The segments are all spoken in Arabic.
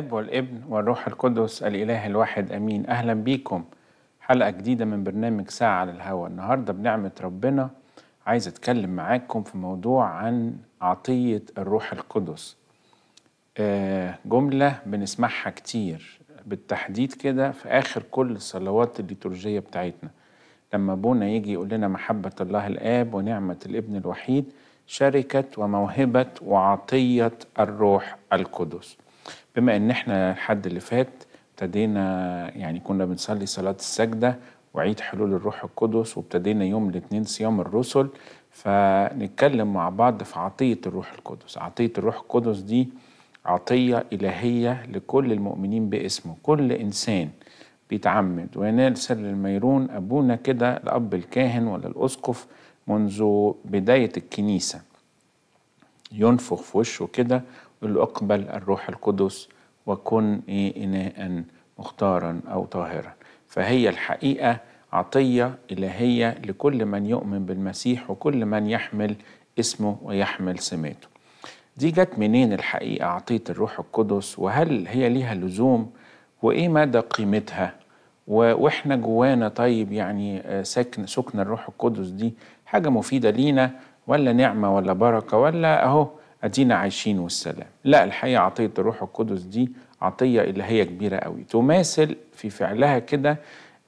الاب والابن والروح القدس الاله الواحد امين اهلا بيكم حلقه جديده من برنامج ساعه على الهوا النهارده بنعمه ربنا عايز اتكلم معاكم في موضوع عن عطيه الروح القدس آه، جمله بنسمعها كتير بالتحديد كده في اخر كل الصلوات الليتورجيه بتاعتنا لما ابونا يجي يقول لنا محبه الله الاب ونعمه الابن الوحيد شركه وموهبه وعطيه الروح القدس بما ان احنا الحد اللي فات ابتدينا يعني كنا بنصلي صلاه السجده وعيد حلول الروح القدس وابتدينا يوم الاثنين صيام الرسل فنتكلم مع بعض في عطيه الروح القدس عطيه الروح القدس دي عطيه الهيه لكل المؤمنين باسمه كل انسان بيتعمد وينال سر الميرون ابونا كده الاب الكاهن ولا الاسقف منذ بدايه الكنيسه ينفخ في وشه كده اقبل الروح القدس وكن إيه إناء مختارا أو طاهرا فهي الحقيقة عطية إلهية لكل من يؤمن بالمسيح وكل من يحمل اسمه ويحمل سماته دي جت منين الحقيقة عطية الروح القدس وهل هي ليها لزوم وإيه مدى قيمتها وإحنا جوانا طيب يعني آه، سكن سكن الروح القدس دي حاجة مفيدة لينا ولا نعمة ولا بركة ولا أهو ادينا عايشين والسلام لا الحقيقه عطيه الروح القدس دي عطيه اللي هي كبيره قوي تماثل في فعلها كده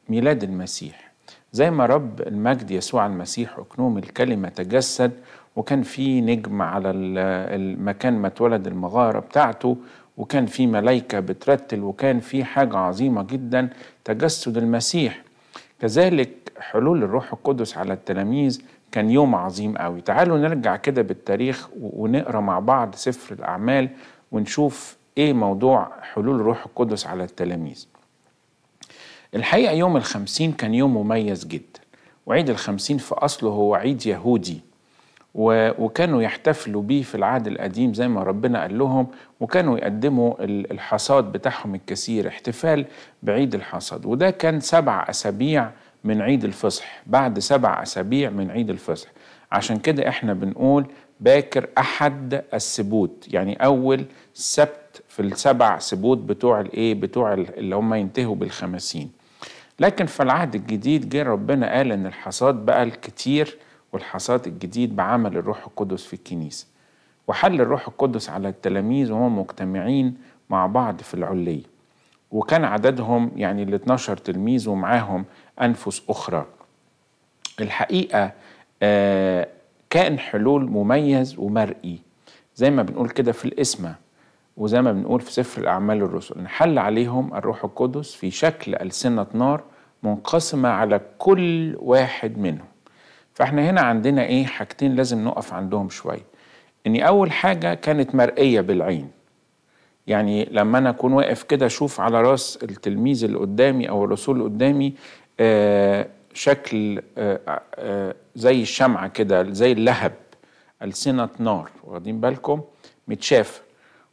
ميلاد المسيح زي ما رب المجد يسوع المسيح أكنوم الكلمة تجسد وكان في نجم على المكان ما اتولد المغارة بتاعته وكان في ملايكة بترتل وكان في حاجة عظيمة جدا تجسد المسيح كذلك حلول الروح القدس على التلاميذ كان يوم عظيم قوي تعالوا نرجع كده بالتاريخ ونقرا مع بعض سفر الاعمال ونشوف ايه موضوع حلول روح القدس على التلاميذ الحقيقه يوم الخمسين كان يوم مميز جدا وعيد الخمسين في اصله هو عيد يهودي وكانوا يحتفلوا بيه في العهد القديم زي ما ربنا قال لهم وكانوا يقدموا الحصاد بتاعهم الكثير احتفال بعيد الحصاد وده كان سبع أسابيع من عيد الفصح بعد سبع أسابيع من عيد الفصح عشان كده احنا بنقول باكر أحد السبوت يعني أول سبت في السبع سبوت بتوع الإيه بتوع اللي هم ينتهوا بالخمسين لكن في العهد الجديد جه ربنا قال إن الحصاد بقى الكتير والحصاد الجديد بعمل الروح القدس في الكنيسة وحل الروح القدس على التلاميذ وهم مجتمعين مع بعض في العلية وكان عددهم يعني ال 12 تلميذ ومعاهم أنفس أخرى الحقيقة آه، كائن حلول مميز ومرئي زي ما بنقول كده في القسمة وزي ما بنقول في سفر الأعمال الرسل انحل عليهم الروح القدس في شكل ألسنة نار منقسمة على كل واحد منهم فاحنا هنا عندنا ايه حاجتين لازم نقف عندهم شوية ان اول حاجة كانت مرئية بالعين يعني لما انا اكون واقف كده اشوف على راس التلميذ اللي قدامي او الرسول اللي قدامي آه، شكل آه، آه، زي الشمعة كده زي اللهب ألسنة نار واخدين بالكم متشافة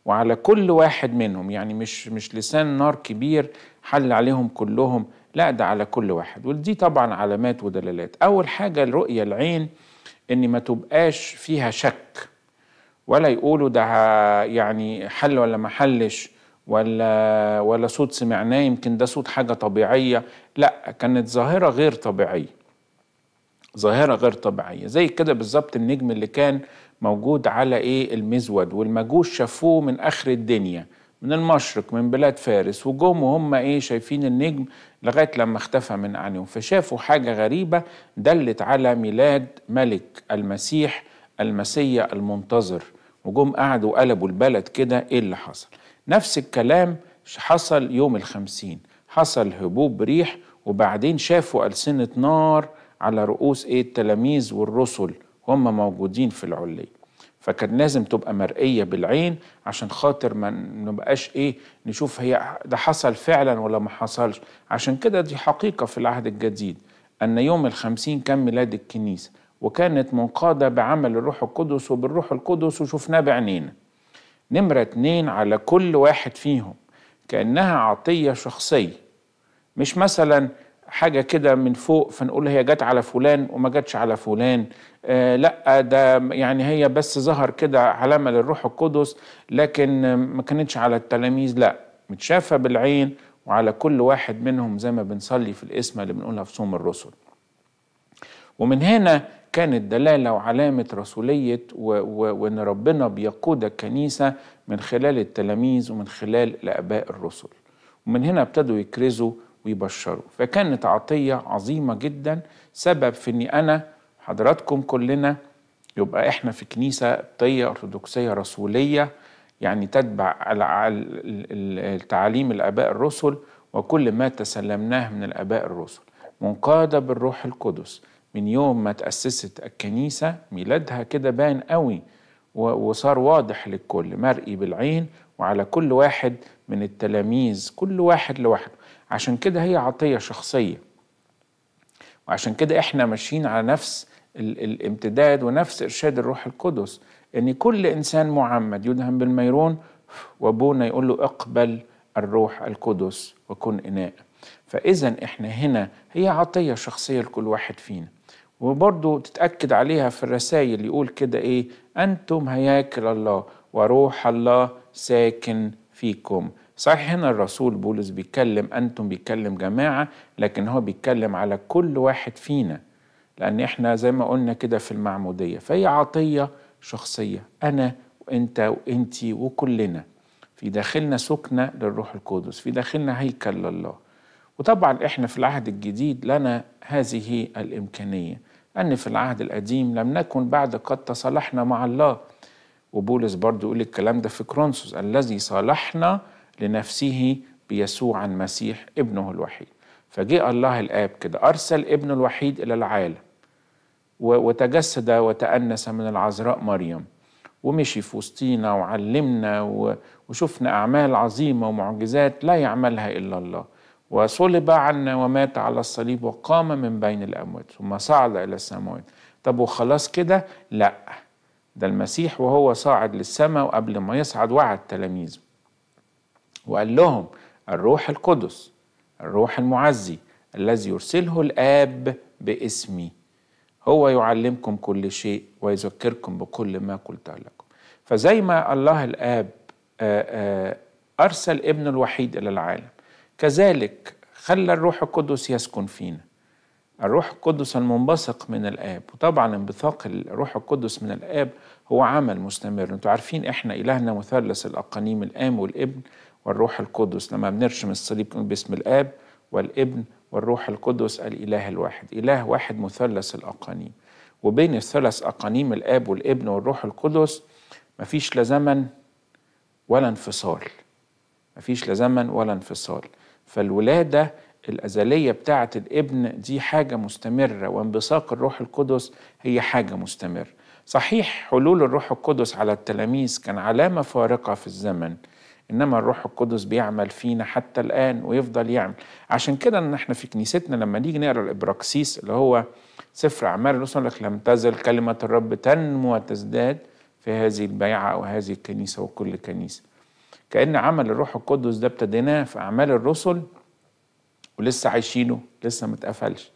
وعلى كل واحد منهم يعني مش مش لسان نار كبير حل عليهم كلهم لا ده على كل واحد ودي طبعا علامات ودلالات أول حاجة الرؤية العين إن ما تبقاش فيها شك ولا يقولوا ده يعني حل ولا ما حلش ولا ولا صوت سمعناه يمكن ده صوت حاجه طبيعيه لا كانت ظاهره غير طبيعيه ظاهره غير طبيعيه زي كده بالظبط النجم اللي كان موجود على ايه المزود والمجوس شافوه من اخر الدنيا من المشرق من بلاد فارس وجم وهم ايه شايفين النجم لغايه لما اختفى من عينهم فشافوا حاجه غريبه دلت على ميلاد ملك المسيح المسيا المنتظر وجم قعدوا قلبوا البلد كده ايه اللي حصل نفس الكلام حصل يوم الخمسين حصل هبوب ريح وبعدين شافوا ألسنة نار على رؤوس إيه التلاميذ والرسل هم موجودين في العلية فكان لازم تبقى مرئية بالعين عشان خاطر ما نبقاش إيه نشوف هي ده حصل فعلا ولا ما حصلش عشان كده دي حقيقة في العهد الجديد أن يوم الخمسين كان ميلاد الكنيسة وكانت منقادة بعمل الروح القدس وبالروح القدس وشفناه بعينينا نمرة اتنين على كل واحد فيهم كأنها عطية شخصية مش مثلا حاجة كده من فوق فنقول هي جت على فلان وما جاتش على فلان آه لا ده يعني هي بس ظهر كده علامة للروح القدس لكن ما كانتش على التلاميذ لا متشافة بالعين وعلى كل واحد منهم زي ما بنصلي في الاسم اللي بنقولها في صوم الرسل ومن هنا كانت دلالة وعلامة رسولية وأن ربنا بيقود الكنيسة من خلال التلاميذ ومن خلال الآباء الرسل ومن هنا ابتدوا يكرزوا ويبشروا فكانت عطية عظيمة جدا سبب في أني أنا حضراتكم كلنا يبقى إحنا في كنيسة قبطية أرثوذكسية رسولية يعني تتبع التعاليم الآباء الرسل وكل ما تسلمناه من الآباء الرسل منقادة بالروح القدس من يوم ما تأسست الكنيسة ميلادها كده بان قوي وصار واضح للكل مرئي بالعين وعلى كل واحد من التلاميذ كل واحد لوحده عشان كده هي عطية شخصية وعشان كده احنا ماشيين على نفس الامتداد ونفس إرشاد الروح القدس إن كل إنسان معمد يدهن بالميرون وأبونا يقول له اقبل الروح القدس وكن إناء فإذا إحنا هنا هي عطية شخصية لكل واحد فينا وبرضه تتأكد عليها في الرسائل يقول كده إيه أنتم هياكل الله وروح الله ساكن فيكم صحيح هنا الرسول بولس بيتكلم أنتم بيتكلم جماعة لكن هو بيتكلم على كل واحد فينا لأن إحنا زي ما قلنا كده في المعمودية فهي عطية شخصية أنا وأنت وأنتي وكلنا في داخلنا سكنة للروح القدس في داخلنا هيكل لله وطبعا إحنا في العهد الجديد لنا هذه الإمكانية أن في العهد القديم لم نكن بعد قد تصالحنا مع الله وبولس برضو يقول الكلام ده في كرونسوس الذي صالحنا لنفسه بيسوع المسيح ابنه الوحيد فجاء الله الآب كده أرسل ابنه الوحيد إلى العالم وتجسد وتأنس من العذراء مريم ومشي في وسطينا وعلمنا وشفنا أعمال عظيمة ومعجزات لا يعملها إلا الله وصلب عنا ومات على الصليب وقام من بين الأموات ثم صعد إلى السماوات طب وخلاص كده لأ ده المسيح وهو صاعد للسماء وقبل ما يصعد وعد تلاميذه وقال لهم الروح القدس الروح المعزي الذي يرسله الآب باسمي هو يعلمكم كل شيء ويذكركم بكل ما قلت لكم فزي ما الله الآب آه، آه، أرسل ابنه الوحيد إلى العالم كذلك خلى الروح القدس يسكن فينا الروح القدس المنبثق من الآب وطبعا انبثاق الروح القدس من الآب هو عمل مستمر انتوا عارفين احنا إلهنا مثلث الأقانيم الآم والابن والروح القدس لما بنرشم الصليب باسم الآب والابن والروح القدس الإله الواحد إله واحد مثلث الأقانيم وبين الثلاث أقانيم الآب والابن والروح القدس مفيش لا زمن ولا انفصال مفيش لا زمن ولا انفصال فالولادة الأزلية بتاعة الابن دي حاجة مستمرة وانبثاق الروح القدس هي حاجة مستمرة صحيح حلول الروح القدس على التلاميذ كان علامة فارقة في الزمن إنما الروح القدس بيعمل فينا حتى الآن ويفضل يعمل عشان كده إن إحنا في كنيستنا لما نيجي نقرأ الإبراكسيس اللي هو سفر أعمال الرسل لك لم تزل كلمة الرب تنمو وتزداد في هذه البيعة أو هذه الكنيسة وكل كنيسة كأن عمل الروح القدس ده ابتديناه في أعمال الرسل ولسه عايشينه لسه ما اتقفلش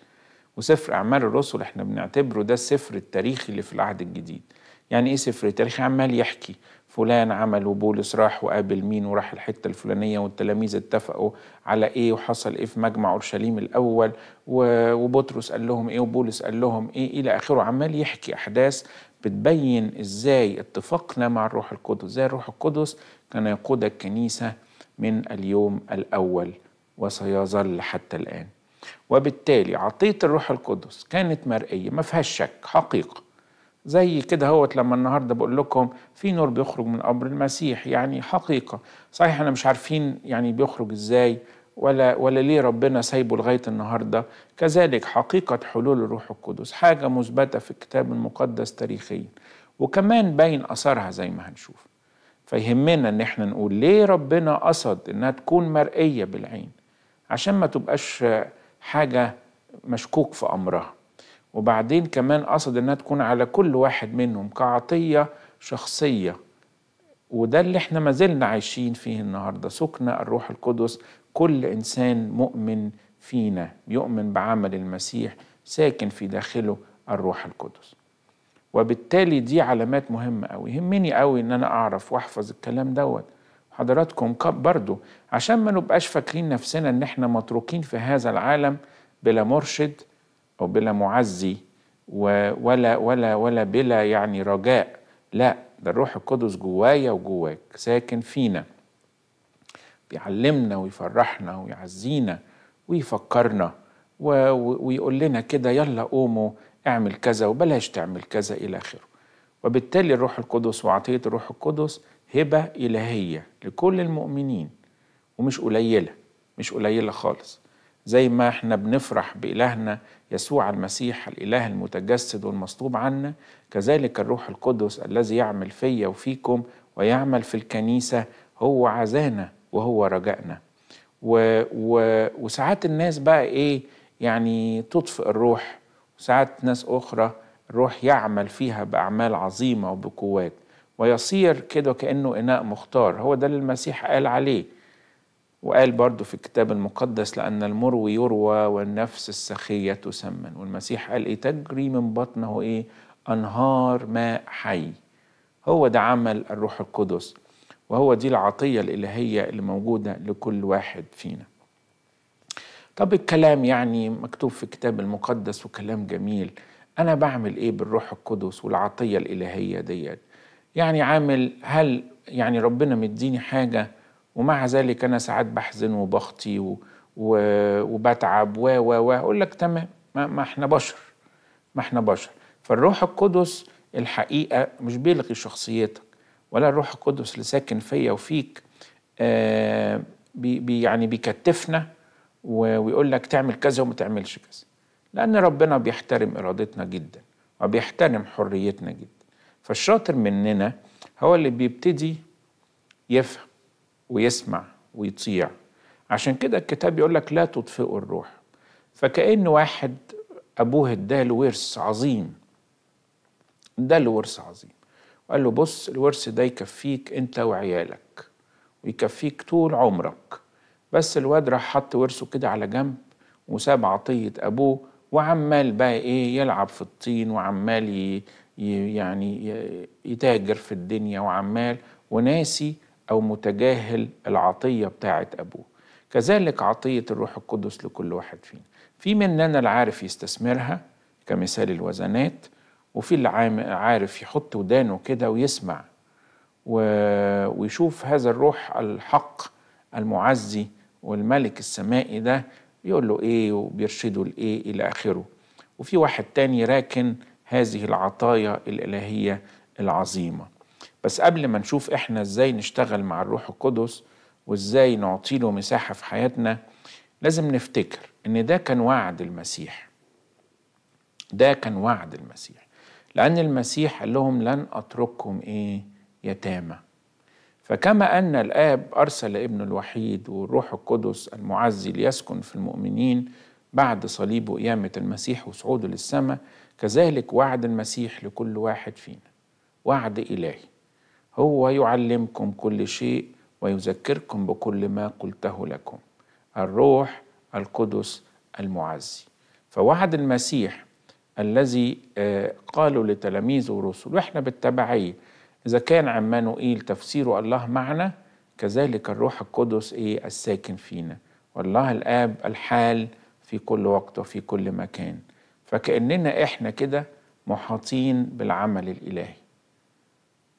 وسفر أعمال الرسل احنا بنعتبره ده السفر التاريخي اللي في العهد الجديد يعني ايه سفر تاريخي عمال يحكي فلان عمل وبولس راح وقابل مين وراح الحته الفلانيه والتلاميذ اتفقوا على ايه وحصل ايه في مجمع اورشليم الاول وبطرس قال لهم ايه وبولس قال لهم ايه الى اخره عمال يحكي احداث بتبين ازاي اتفقنا مع الروح القدس ازاي الروح القدس كان يقود الكنيسة من اليوم الأول وسيظل حتى الآن وبالتالي عطية الروح القدس كانت مرئية ما فيهاش شك حقيقة زي كده هوت لما النهارده بقول لكم في نور بيخرج من قبر المسيح يعني حقيقة صحيح احنا مش عارفين يعني بيخرج ازاي ولا ولا ليه ربنا سايبه لغاية النهارده كذلك حقيقة حلول الروح القدس حاجة مثبتة في الكتاب المقدس تاريخيا وكمان باين أثرها زي ما هنشوف فيهمنا ان احنا نقول ليه ربنا قصد انها تكون مرئيه بالعين عشان ما تبقاش حاجه مشكوك في امرها وبعدين كمان قصد انها تكون على كل واحد منهم كعطيه شخصيه وده اللي احنا ما زلنا عايشين فيه النهارده سكن الروح القدس كل انسان مؤمن فينا يؤمن بعمل المسيح ساكن في داخله الروح القدس وبالتالي دي علامات مهمة قوي يهمني قوي ان انا اعرف واحفظ الكلام دوت حضراتكم برضو عشان ما نبقاش فاكرين نفسنا ان احنا متروكين في هذا العالم بلا مرشد او بلا معزي ولا ولا ولا بلا يعني رجاء لا ده الروح القدس جوايا وجواك ساكن فينا بيعلمنا ويفرحنا ويعزينا ويفكرنا ويقول لنا كده يلا قوموا اعمل كذا وبلاش تعمل كذا إلى آخره وبالتالي الروح القدس وعطية الروح القدس هبة إلهية لكل المؤمنين ومش قليلة مش قليلة خالص زي ما احنا بنفرح بإلهنا يسوع المسيح الإله المتجسد والمصلوب عنا كذلك الروح القدس الذي يعمل فيا وفيكم ويعمل في الكنيسة هو عزانا وهو رجائنا و... و... وساعات الناس بقى ايه يعني تطفئ الروح ساعات ناس أخرى الروح يعمل فيها بأعمال عظيمة وبقوات ويصير كده كأنه إناء مختار هو ده اللي المسيح قال عليه وقال برضه في الكتاب المقدس لأن المروي يروى والنفس السخية تسمن والمسيح قال إيه تجري من بطنه إيه أنهار ماء حي هو ده عمل الروح القدس وهو دي العطية الإلهية اللي موجودة لكل واحد فينا طب الكلام يعني مكتوب في الكتاب المقدس وكلام جميل أنا بعمل إيه بالروح القدس والعطية الإلهية ديت يعني عامل هل يعني ربنا مديني حاجة ومع ذلك أنا ساعات بحزن وبخطي و... و... وبتعب و و و أقول لك تمام ما... إحنا بشر ما إحنا بشر فالروح القدس الحقيقة مش بيلغي شخصيتك ولا الروح القدس اللي ساكن فيا وفيك آه بي يعني بيكتفنا ويقول لك تعمل كذا وما تعملش كذا لأن ربنا بيحترم إرادتنا جدا وبيحترم حريتنا جدا فالشاطر مننا هو اللي بيبتدي يفهم ويسمع ويطيع عشان كده الكتاب يقول لك لا تطفئوا الروح فكأن واحد أبوه اداه ورث عظيم ده ورث عظيم وقال له بص الورث ده يكفيك انت وعيالك ويكفيك طول عمرك بس الواد راح حط ورثه كده على جنب وساب عطية أبوه وعمال بقى إيه يلعب في الطين وعمال ي... يعني يتاجر في الدنيا وعمال وناسي أو متجاهل العطية بتاعة أبوه كذلك عطية الروح القدس لكل واحد فينا في مننا العارف يستثمرها كمثال الوزنات وفي اللي عارف يحط ودانه كده ويسمع ويشوف هذا الروح الحق المعزي والملك السمائي ده يقول له ايه وبيرشده لايه الى اخره وفي واحد تاني راكن هذه العطايا الالهيه العظيمه بس قبل ما نشوف احنا ازاي نشتغل مع الروح القدس وازاي نعطيله مساحه في حياتنا لازم نفتكر ان ده كان وعد المسيح ده كان وعد المسيح لان المسيح قال لهم لن اترككم ايه يتامى فكما أن الآب أرسل ابنه الوحيد والروح القدس المعزي ليسكن في المؤمنين بعد صليب وقيامة المسيح وصعوده للسماء كذلك وعد المسيح لكل واحد فينا وعد إلهي هو يعلمكم كل شيء ويذكركم بكل ما قلته لكم الروح القدس المعزي فوعد المسيح الذي آه، قالوا لتلاميذه ورسله واحنا بالتبعيه إذا كان عمانوئيل تفسيره تفسير الله معنا كذلك الروح القدس إيه الساكن فينا والله الآب الحال في كل وقت وفي كل مكان فكأننا إحنا كده محاطين بالعمل الإلهي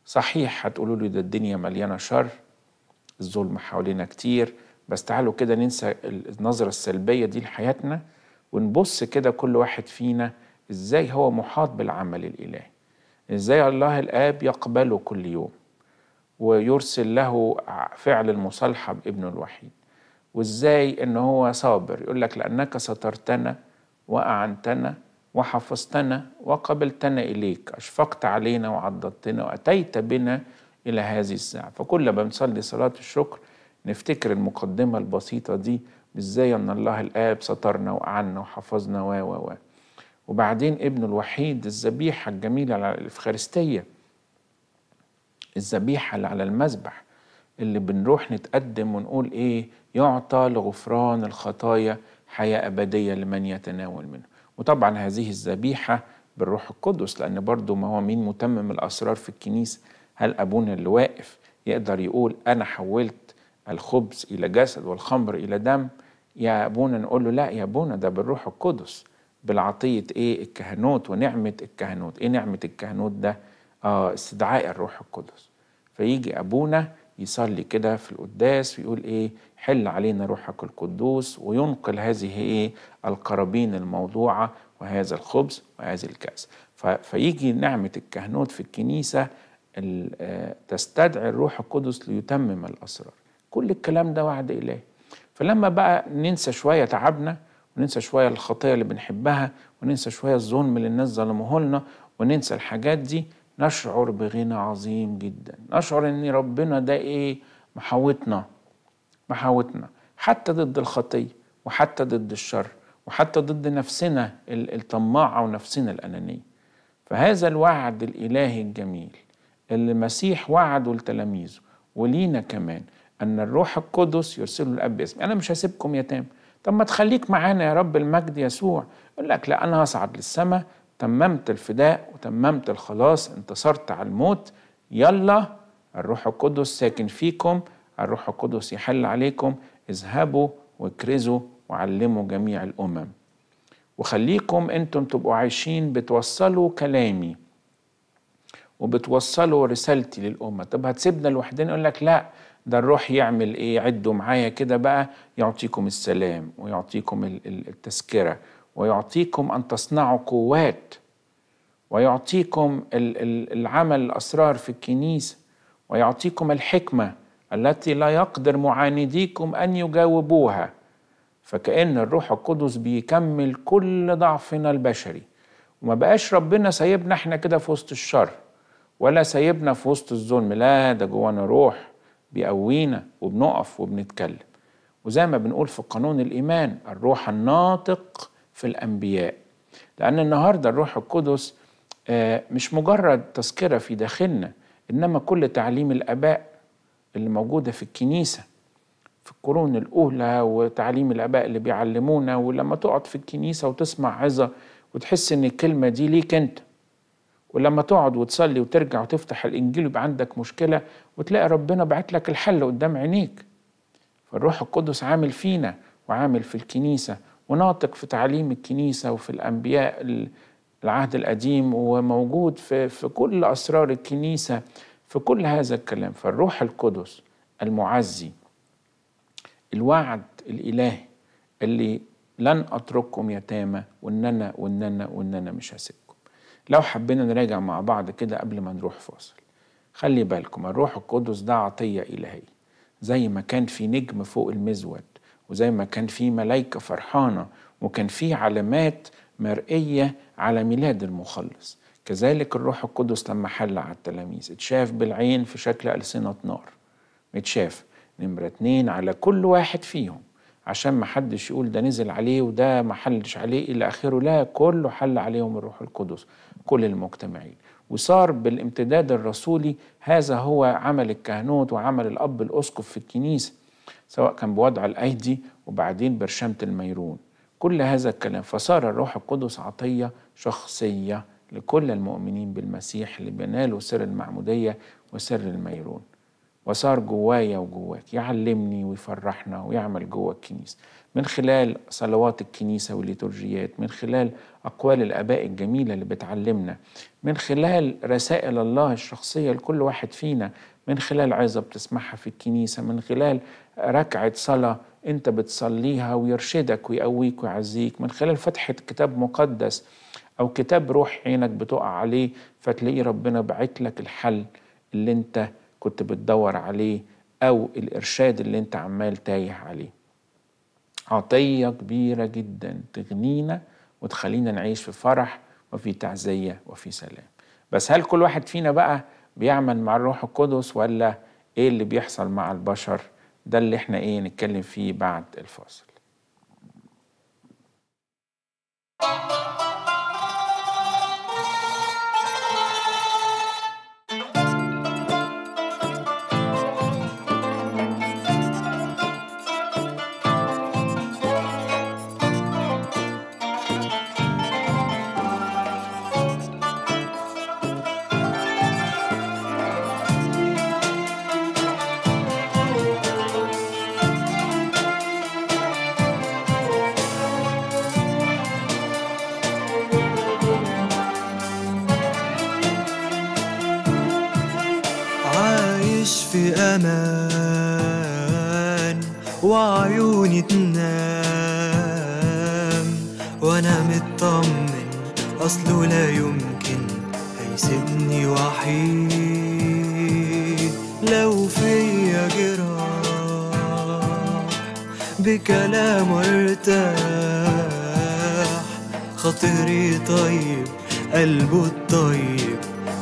صحيح هتقولوا لي ده الدنيا مليانة شر الظلم حوالينا كتير بس تعالوا كده ننسى النظرة السلبية دي لحياتنا ونبص كده كل واحد فينا إزاي هو محاط بالعمل الإلهي ازاي الله الاب يقبله كل يوم ويرسل له فعل المصالحه بابنه الوحيد وازاي ان هو صابر يقول لك لانك سترتنا واعنتنا وحفظتنا وقبلتنا اليك اشفقت علينا وعضدتنا واتيت بنا الى هذه الساعه فكل ما بنصلي صلاه الشكر نفتكر المقدمه البسيطه دي ازاي ان الله الاب سترنا واعنا وحفظنا و و و وبعدين ابنه الوحيد الذبيحة الجميلة على الإفخارستية الذبيحة اللي على المذبح اللي بنروح نتقدم ونقول إيه يعطى لغفران الخطايا حياة أبدية لمن يتناول منه وطبعا هذه الذبيحة بالروح القدس لأن برضو ما هو مين متمم الأسرار في الكنيسة هل أبونا اللي واقف يقدر يقول أنا حولت الخبز إلى جسد والخمر إلى دم يا أبونا نقول له لا يا أبونا ده بالروح القدس بالعطية إيه الكهنوت ونعمة الكهنوت إيه نعمة الكهنوت ده آه استدعاء الروح القدس فيجي أبونا يصلي كده في القداس ويقول إيه حل علينا روحك القدوس وينقل هذه إيه القرابين الموضوعة وهذا الخبز وهذا الكأس فيجي نعمة الكهنوت في الكنيسة آه، تستدعي الروح القدس ليتمم الأسرار كل الكلام ده وعد إلهي فلما بقى ننسى شوية تعبنا وننسى شوية الخطية اللي بنحبها وننسى شوية الظلم اللي الناس لنا وننسى الحاجات دي نشعر بغنى عظيم جدا نشعر ان ربنا ده ايه محاوتنا محاوتنا حتى ضد الخطية وحتى ضد الشر وحتى ضد نفسنا الطماعة ونفسنا الأنانية فهذا الوعد الإلهي الجميل اللي المسيح وعده لتلاميذه ولينا كمان أن الروح القدس يرسله الأب باسم أنا مش هسيبكم تامر طب ما تخليك معانا يا رب المجد يسوع يقول لك لا أنا هصعد للسماء تممت الفداء وتممت الخلاص انتصرت على الموت يلا الروح القدس ساكن فيكم الروح القدس يحل عليكم اذهبوا واكرزوا وعلموا جميع الأمم وخليكم انتم تبقوا عايشين بتوصلوا كلامي وبتوصلوا رسالتي للأمة طب هتسيبنا لوحدنا يقول لك لا ده الروح يعمل ايه عدوا معايا كده بقى يعطيكم السلام ويعطيكم التذكره ويعطيكم ان تصنعوا قوات ويعطيكم العمل الاسرار في الكنيسه ويعطيكم الحكمه التي لا يقدر معانديكم ان يجاوبوها فكأن الروح القدس بيكمل كل ضعفنا البشري وما بقاش ربنا سايبنا احنا كده في وسط الشر ولا سايبنا في وسط الظلم لا ده جوانا روح بيقوينا وبنقف وبنتكلم وزي ما بنقول في قانون الإيمان الروح الناطق في الأنبياء لأن النهاردة الروح القدس آه، مش مجرد تذكرة في داخلنا إنما كل تعليم الآباء اللي موجودة في الكنيسة في القرون الأولى وتعليم الآباء اللي بيعلمونا ولما تقعد في الكنيسة وتسمع عظة وتحس إن الكلمة دي ليك أنت ولما تقعد وتصلي وترجع وتفتح الانجيل يبقى عندك مشكله وتلاقي ربنا بعت لك الحل قدام عينيك فالروح القدس عامل فينا وعامل في الكنيسه وناطق في تعاليم الكنيسه وفي الانبياء العهد القديم وموجود في في كل اسرار الكنيسه في كل هذا الكلام فالروح القدس المعزي الوعد الالهي اللي لن اترككم يتامى وان انا وان انا وان انا مش هسيبكم لو حبينا نراجع مع بعض كده قبل ما نروح فاصل خلي بالكم الروح القدس ده عطية إلهية زي ما كان في نجم فوق المزود وزي ما كان في ملايكة فرحانة وكان في علامات مرئية على ميلاد المخلص كذلك الروح القدس لما حل على التلاميذ اتشاف بالعين في شكل ألسنة نار اتشاف نمرة اتنين على كل واحد فيهم عشان ما حدش يقول ده نزل عليه وده ما حلش عليه إلى آخره لا كله حل عليهم الروح القدس كل المجتمعين وصار بالامتداد الرسولي هذا هو عمل الكهنوت وعمل الأب الأسقف في الكنيسة سواء كان بوضع الأيدي وبعدين برشمه الميرون كل هذا الكلام فصار الروح القدس عطية شخصية لكل المؤمنين بالمسيح اللي بنالوا سر المعمودية وسر الميرون وصار جوايا وجواك يعلمني ويفرحنا ويعمل جوا الكنيسة من خلال صلوات الكنيسة والليتورجيات من خلال أقوال الآباء الجميلة اللي بتعلمنا من خلال رسائل الله الشخصية لكل واحد فينا من خلال عظة بتسمعها في الكنيسة من خلال ركعة صلاة أنت بتصليها ويرشدك ويقويك ويعزيك من خلال فتحة كتاب مقدس أو كتاب روح عينك بتقع عليه فتلاقي ربنا بعت لك الحل اللي أنت كنت بتدور عليه أو الإرشاد اللي أنت عمال تايه عليه عطية كبيرة جدا تغنينا وتخلينا نعيش في فرح وفي تعزية وفي سلام بس هل كل واحد فينا بقى بيعمل مع الروح القدس ولا ايه اللي بيحصل مع البشر ده اللي احنا ايه نتكلم فيه بعد الفاصل زمان وعيوني تنام وأنا مطمن أصله لا يمكن هيسيبني وحيد لو فيا جراح بكلام ارتاح خاطري طيب قلبه الطيب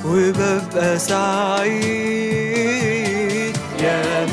وببقى سعيد again.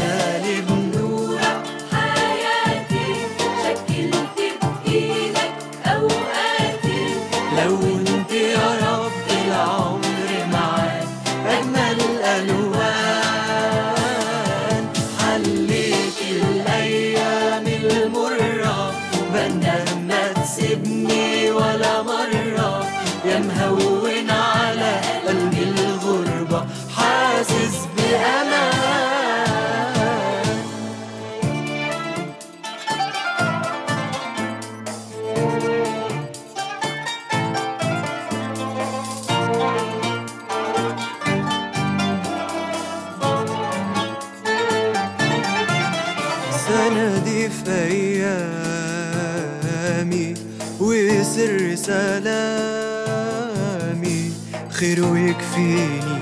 كتير ويكفيني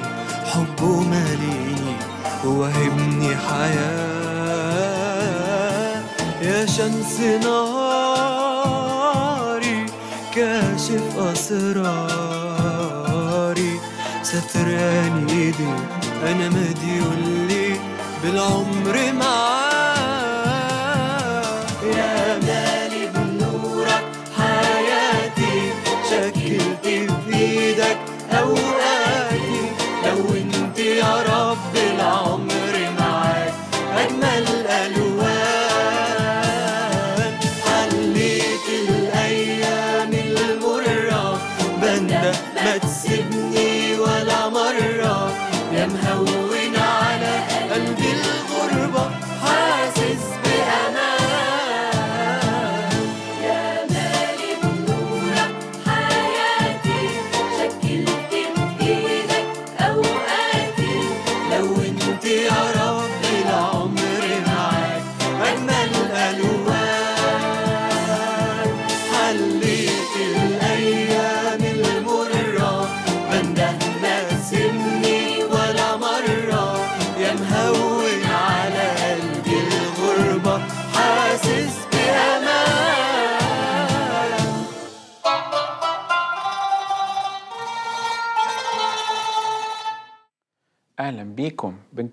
حبه ماليني وهبني حياة يا شمس نهاري كاشف أسراري ستران إيدي أنا مديون لي بالعمر معاك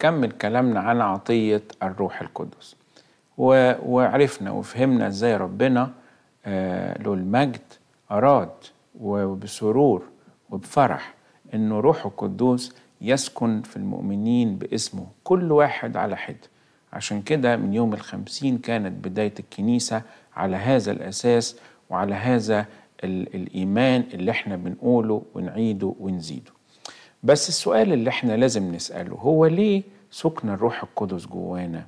نكمل كلامنا عن عطية الروح القدس وعرفنا وفهمنا ازاي ربنا آه، له المجد أراد وبسرور وبفرح إنه روحه القدوس يسكن في المؤمنين باسمه كل واحد على حد عشان كده من يوم الخمسين كانت بداية الكنيسة على هذا الأساس وعلى هذا الإيمان اللي احنا بنقوله ونعيده ونزيده بس السؤال اللي احنا لازم نسأله هو ليه سكن الروح القدس جوانا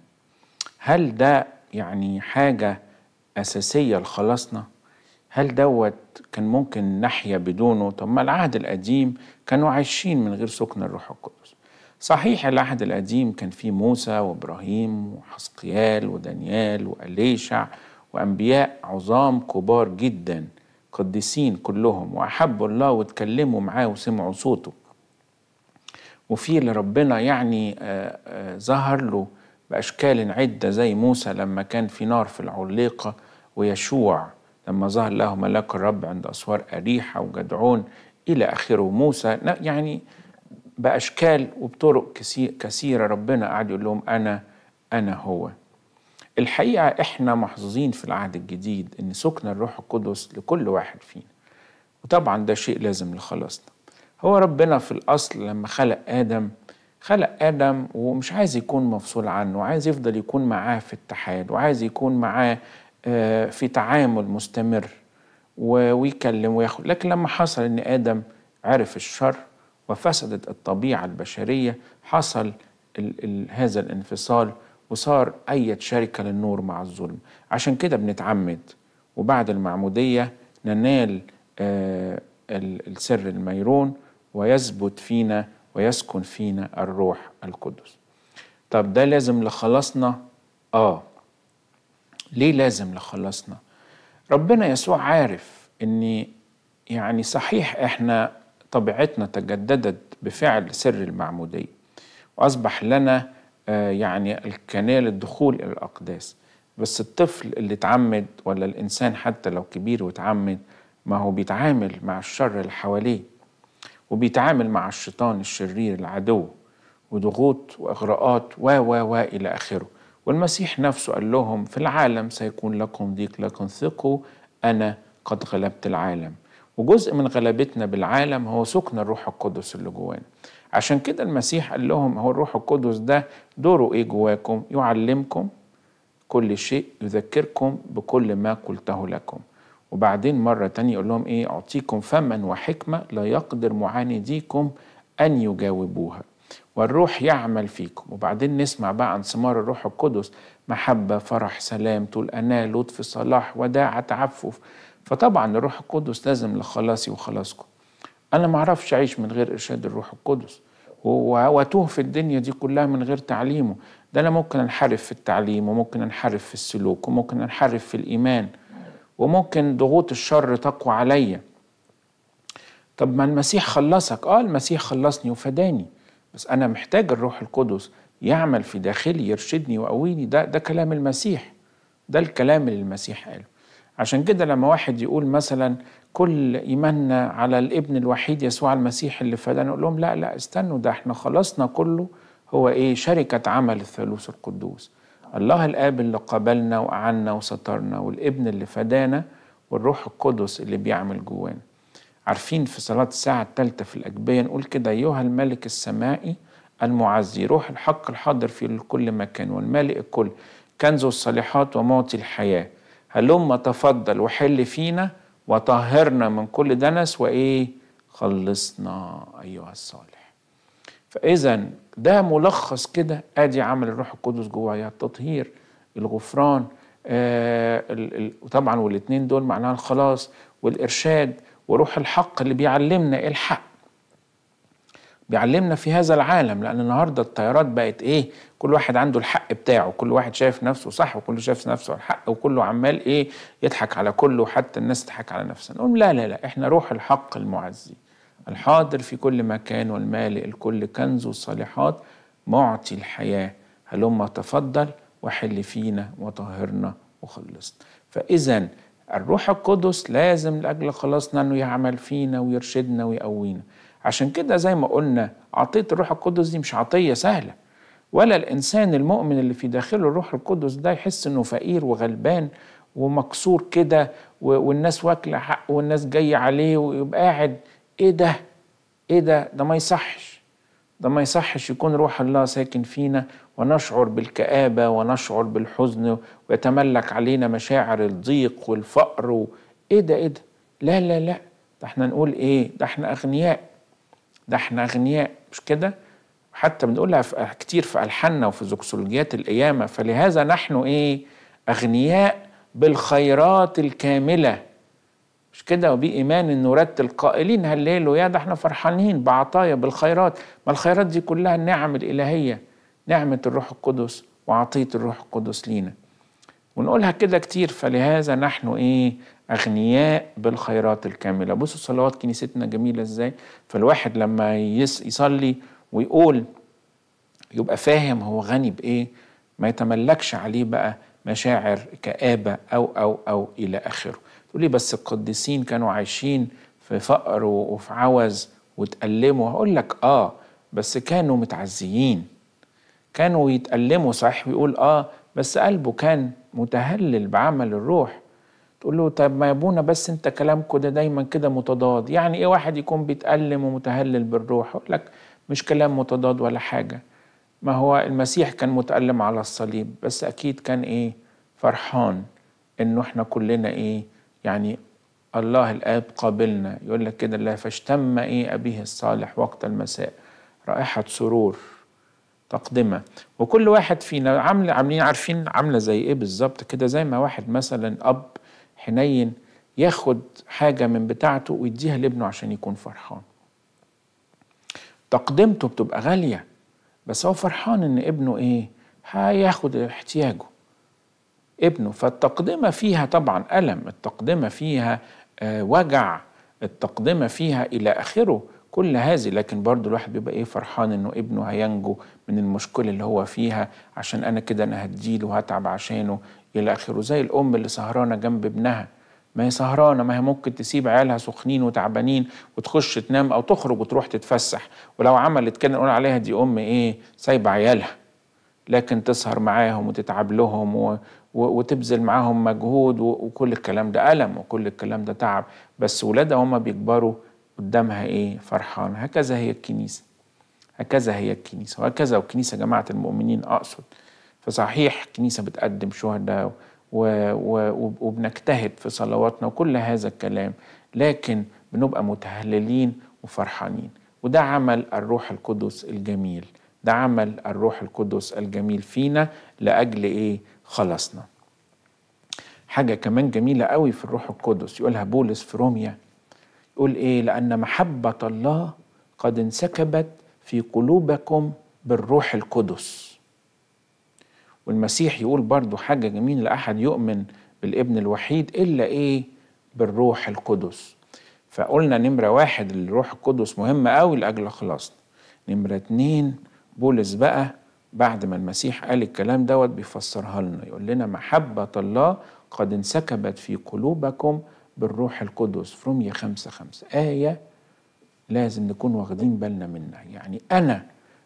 هل ده يعني حاجة أساسية لخلاصنا؟ هل دوت كان ممكن نحيا بدونه؟ طب ما العهد القديم كانوا عايشين من غير سكن الروح القدس. صحيح العهد القديم كان فيه موسى وابراهيم وحسقيال ودانيال واليشع وانبياء عظام كبار جدا قديسين كلهم واحبوا الله واتكلموا معاه وسمعوا صوته وفي اللي ربنا يعني آه، آه، ظهر له بأشكال عدة زي موسى لما كان في نار في العليقة ويشوع لما ظهر له ملاك الرب عند أسوار أريحة وجدعون إلى آخره موسى يعني بأشكال وبطرق كثيرة ربنا قعد يقول لهم أنا أنا هو الحقيقة إحنا محظوظين في العهد الجديد إن سكن الروح القدس لكل واحد فينا وطبعا ده شيء لازم لخلاصنا هو ربنا في الأصل لما خلق آدم خلق آدم ومش عايز يكون مفصول عنه عايز يفضل يكون معاه في اتحاد وعايز يكون معاه آه، في تعامل مستمر ويكلم وياخد لكن لما حصل ان ادم عرف الشر وفسدت الطبيعه البشريه حصل الـ الـ هذا الانفصال وصار اي شركه للنور مع الظلم عشان كده بنتعمد وبعد المعموديه ننال آه، السر الميرون ويثبت فينا ويسكن فينا الروح القدس طب ده لازم لخلصنا اه ليه لازم لخلصنا ربنا يسوع عارف ان يعني صحيح احنا طبيعتنا تجددت بفعل سر المعموديه واصبح لنا آه يعني الكنال الدخول الى الاقداس بس الطفل اللي اتعمد ولا الانسان حتى لو كبير واتعمد ما هو بيتعامل مع الشر اللي حواليه وبيتعامل مع الشيطان الشرير العدو وضغوط واغراءات و و و الى اخره والمسيح نفسه قال لهم في العالم سيكون لكم ضيق لكن ثقوا انا قد غلبت العالم وجزء من غلبتنا بالعالم هو سكن الروح القدس اللي جوانا عشان كده المسيح قال لهم هو الروح القدس ده دوره ايه جواكم يعلمكم كل شيء يذكركم بكل ما قلته لكم وبعدين مرة تانية يقول لهم إيه أعطيكم فما وحكمة لا يقدر معانديكم أن يجاوبوها والروح يعمل فيكم وبعدين نسمع بقى عن ثمار الروح القدس محبة فرح سلام طول أنا لطف صلاح وداعة تعفف فطبعا الروح القدس لازم لخلاصي وخلاصكم أنا معرفش أعيش من غير إرشاد الروح القدس وأتوه في الدنيا دي كلها من غير تعليمه ده أنا ممكن أنحرف في التعليم وممكن أنحرف في السلوك وممكن أنحرف في الإيمان وممكن ضغوط الشر تقوى عليا طب ما المسيح خلصك اه المسيح خلصني وفداني بس انا محتاج الروح القدس يعمل في داخلي يرشدني ويقويني ده ده كلام المسيح ده الكلام اللي المسيح قاله عشان كده لما واحد يقول مثلا كل ايماننا على الابن الوحيد يسوع المسيح اللي فدانا نقول لهم لا لا استنوا ده احنا خلصنا كله هو ايه شركه عمل الثالوث القدوس الله الاب اللي قبلنا وأعنا وسترنا والابن اللي فدانا والروح القدس اللي بيعمل جوانا عارفين في صلاة الساعة الثالثة في الأجبية نقول كده أيها الملك السمائي المعزي روح الحق الحاضر في كل مكان والمالئ الكل كنز الصالحات ومعطي الحياة هلما تفضل وحل فينا وطهرنا من كل دنس وإيه خلصنا أيها الصالح فاذا ده ملخص كده ادي عمل الروح القدس جوايا التطهير الغفران آه طبعا والاثنين دول معناها الخلاص والارشاد وروح الحق اللي بيعلمنا الحق بيعلمنا في هذا العالم لان النهارده التيارات بقت ايه كل واحد عنده الحق بتاعه كل واحد شايف نفسه صح وكله شايف نفسه الحق وكله عمال ايه يضحك على كله حتى الناس تضحك على نفسها نقول لا لا لا احنا روح الحق المعزي الحاضر في كل مكان والمالئ الكل كنز الصالحات معطي الحياة هلما تفضل وحل فينا وطهرنا وخلصنا فإذا الروح القدس لازم لأجل خلاصنا أنه يعمل فينا ويرشدنا ويقوينا عشان كده زي ما قلنا عطية الروح القدس دي مش عطية سهلة ولا الإنسان المؤمن اللي في داخله الروح القدس ده يحس أنه فقير وغلبان ومكسور كده والناس واكلة حق والناس جاية عليه ويبقى قاعد ايه ده ايه ده ده ما يصحش ده ما يصحش يكون روح الله ساكن فينا ونشعر بالكآبة ونشعر بالحزن ويتملك علينا مشاعر الضيق والفقر و... ايه ده ايه ده لا لا لا ده احنا نقول ايه ده احنا اغنياء ده احنا اغنياء مش كده حتى بنقولها في كتير في ألحاننا وفي زكسولوجيات القيامة فلهذا نحن ايه أغنياء بالخيرات الكاملة مش كده وبإيمان إنه رتل قائلين هالليل يا ده احنا فرحانين بعطايا بالخيرات ما الخيرات دي كلها النعم الإلهية نعمة الروح القدس وعطية الروح القدس لينا ونقولها كده كتير فلهذا نحن إيه أغنياء بالخيرات الكاملة بصوا صلوات كنيستنا جميلة إزاي فالواحد لما يصلي ويقول يبقى فاهم هو غني بإيه ما يتملكش عليه بقى مشاعر كآبة أو أو أو إلى آخره تقول لي بس القديسين كانوا عايشين في فقر وفي عوز وتألموا هقول لك آه بس كانوا متعزيين كانوا يتألموا صحيح ويقول آه بس قلبه كان متهلل بعمل الروح تقول له طب ما يا ابونا بس انت كلامكم ده دايما كده متضاد يعني ايه واحد يكون بيتألم ومتهلل بالروح اقول لك مش كلام متضاد ولا حاجة ما هو المسيح كان متألم على الصليب بس أكيد كان إيه فرحان إنه إحنا كلنا إيه يعني الله الآب قابلنا يقول لك كده الله فاشتم إيه أبيه الصالح وقت المساء رائحة سرور تقدمة وكل واحد فينا عامل عاملين عارفين عاملة زي إيه بالظبط كده زي ما واحد مثلا أب حنين ياخد حاجة من بتاعته ويديها لابنه عشان يكون فرحان تقدمته بتبقى غالية بس هو فرحان إن ابنه إيه هياخد احتياجه ابنه فالتقدمة فيها طبعا ألم التقدمة فيها آه، وجع التقدمة فيها إلى آخره كل هذه لكن برضو الواحد بيبقى ايه فرحان انه ابنه هينجو من المشكله اللي هو فيها عشان انا كده انا هديله وهتعب عشانه الى اخره زي الام اللي سهرانه جنب ابنها ما هي سهرانه ما هي ممكن تسيب عيالها سخنين وتعبانين وتخش تنام او تخرج وتروح تتفسح ولو عملت كده نقول عليها دي ام ايه سايبه عيالها لكن تسهر معاهم وتتعب لهم وتبذل معاهم مجهود وكل الكلام ده ألم وكل الكلام ده تعب بس ولادها هما بيكبروا قدامها إيه فرحان هكذا هي الكنيسة هكذا هي الكنيسة وهكذا وكنيسة جماعة المؤمنين أقصد فصحيح كنيسة بتقدم شهداء وبنجتهد في صلواتنا وكل هذا الكلام لكن بنبقى متهللين وفرحانين وده عمل الروح القدس الجميل ده عمل الروح القدس الجميل فينا لأجل إيه؟ خلصنا حاجة كمان جميلة قوي في الروح القدس يقولها بولس في روميا يقول إيه لأن محبة الله قد انسكبت في قلوبكم بالروح القدس والمسيح يقول برضو حاجة جميلة لأحد يؤمن بالابن الوحيد إلا إيه بالروح القدس فقلنا نمرة واحد الروح القدس مهمة قوي لأجل خلاصنا نمرة اتنين بولس بقى بعد ما المسيح قال الكلام دوت بيفسرها لنا يقول لنا محبة الله قد انسكبت في قلوبكم بالروح القدس في رمية خمسة خمسة آية لازم نكون واخدين بالنا منها يعني أنا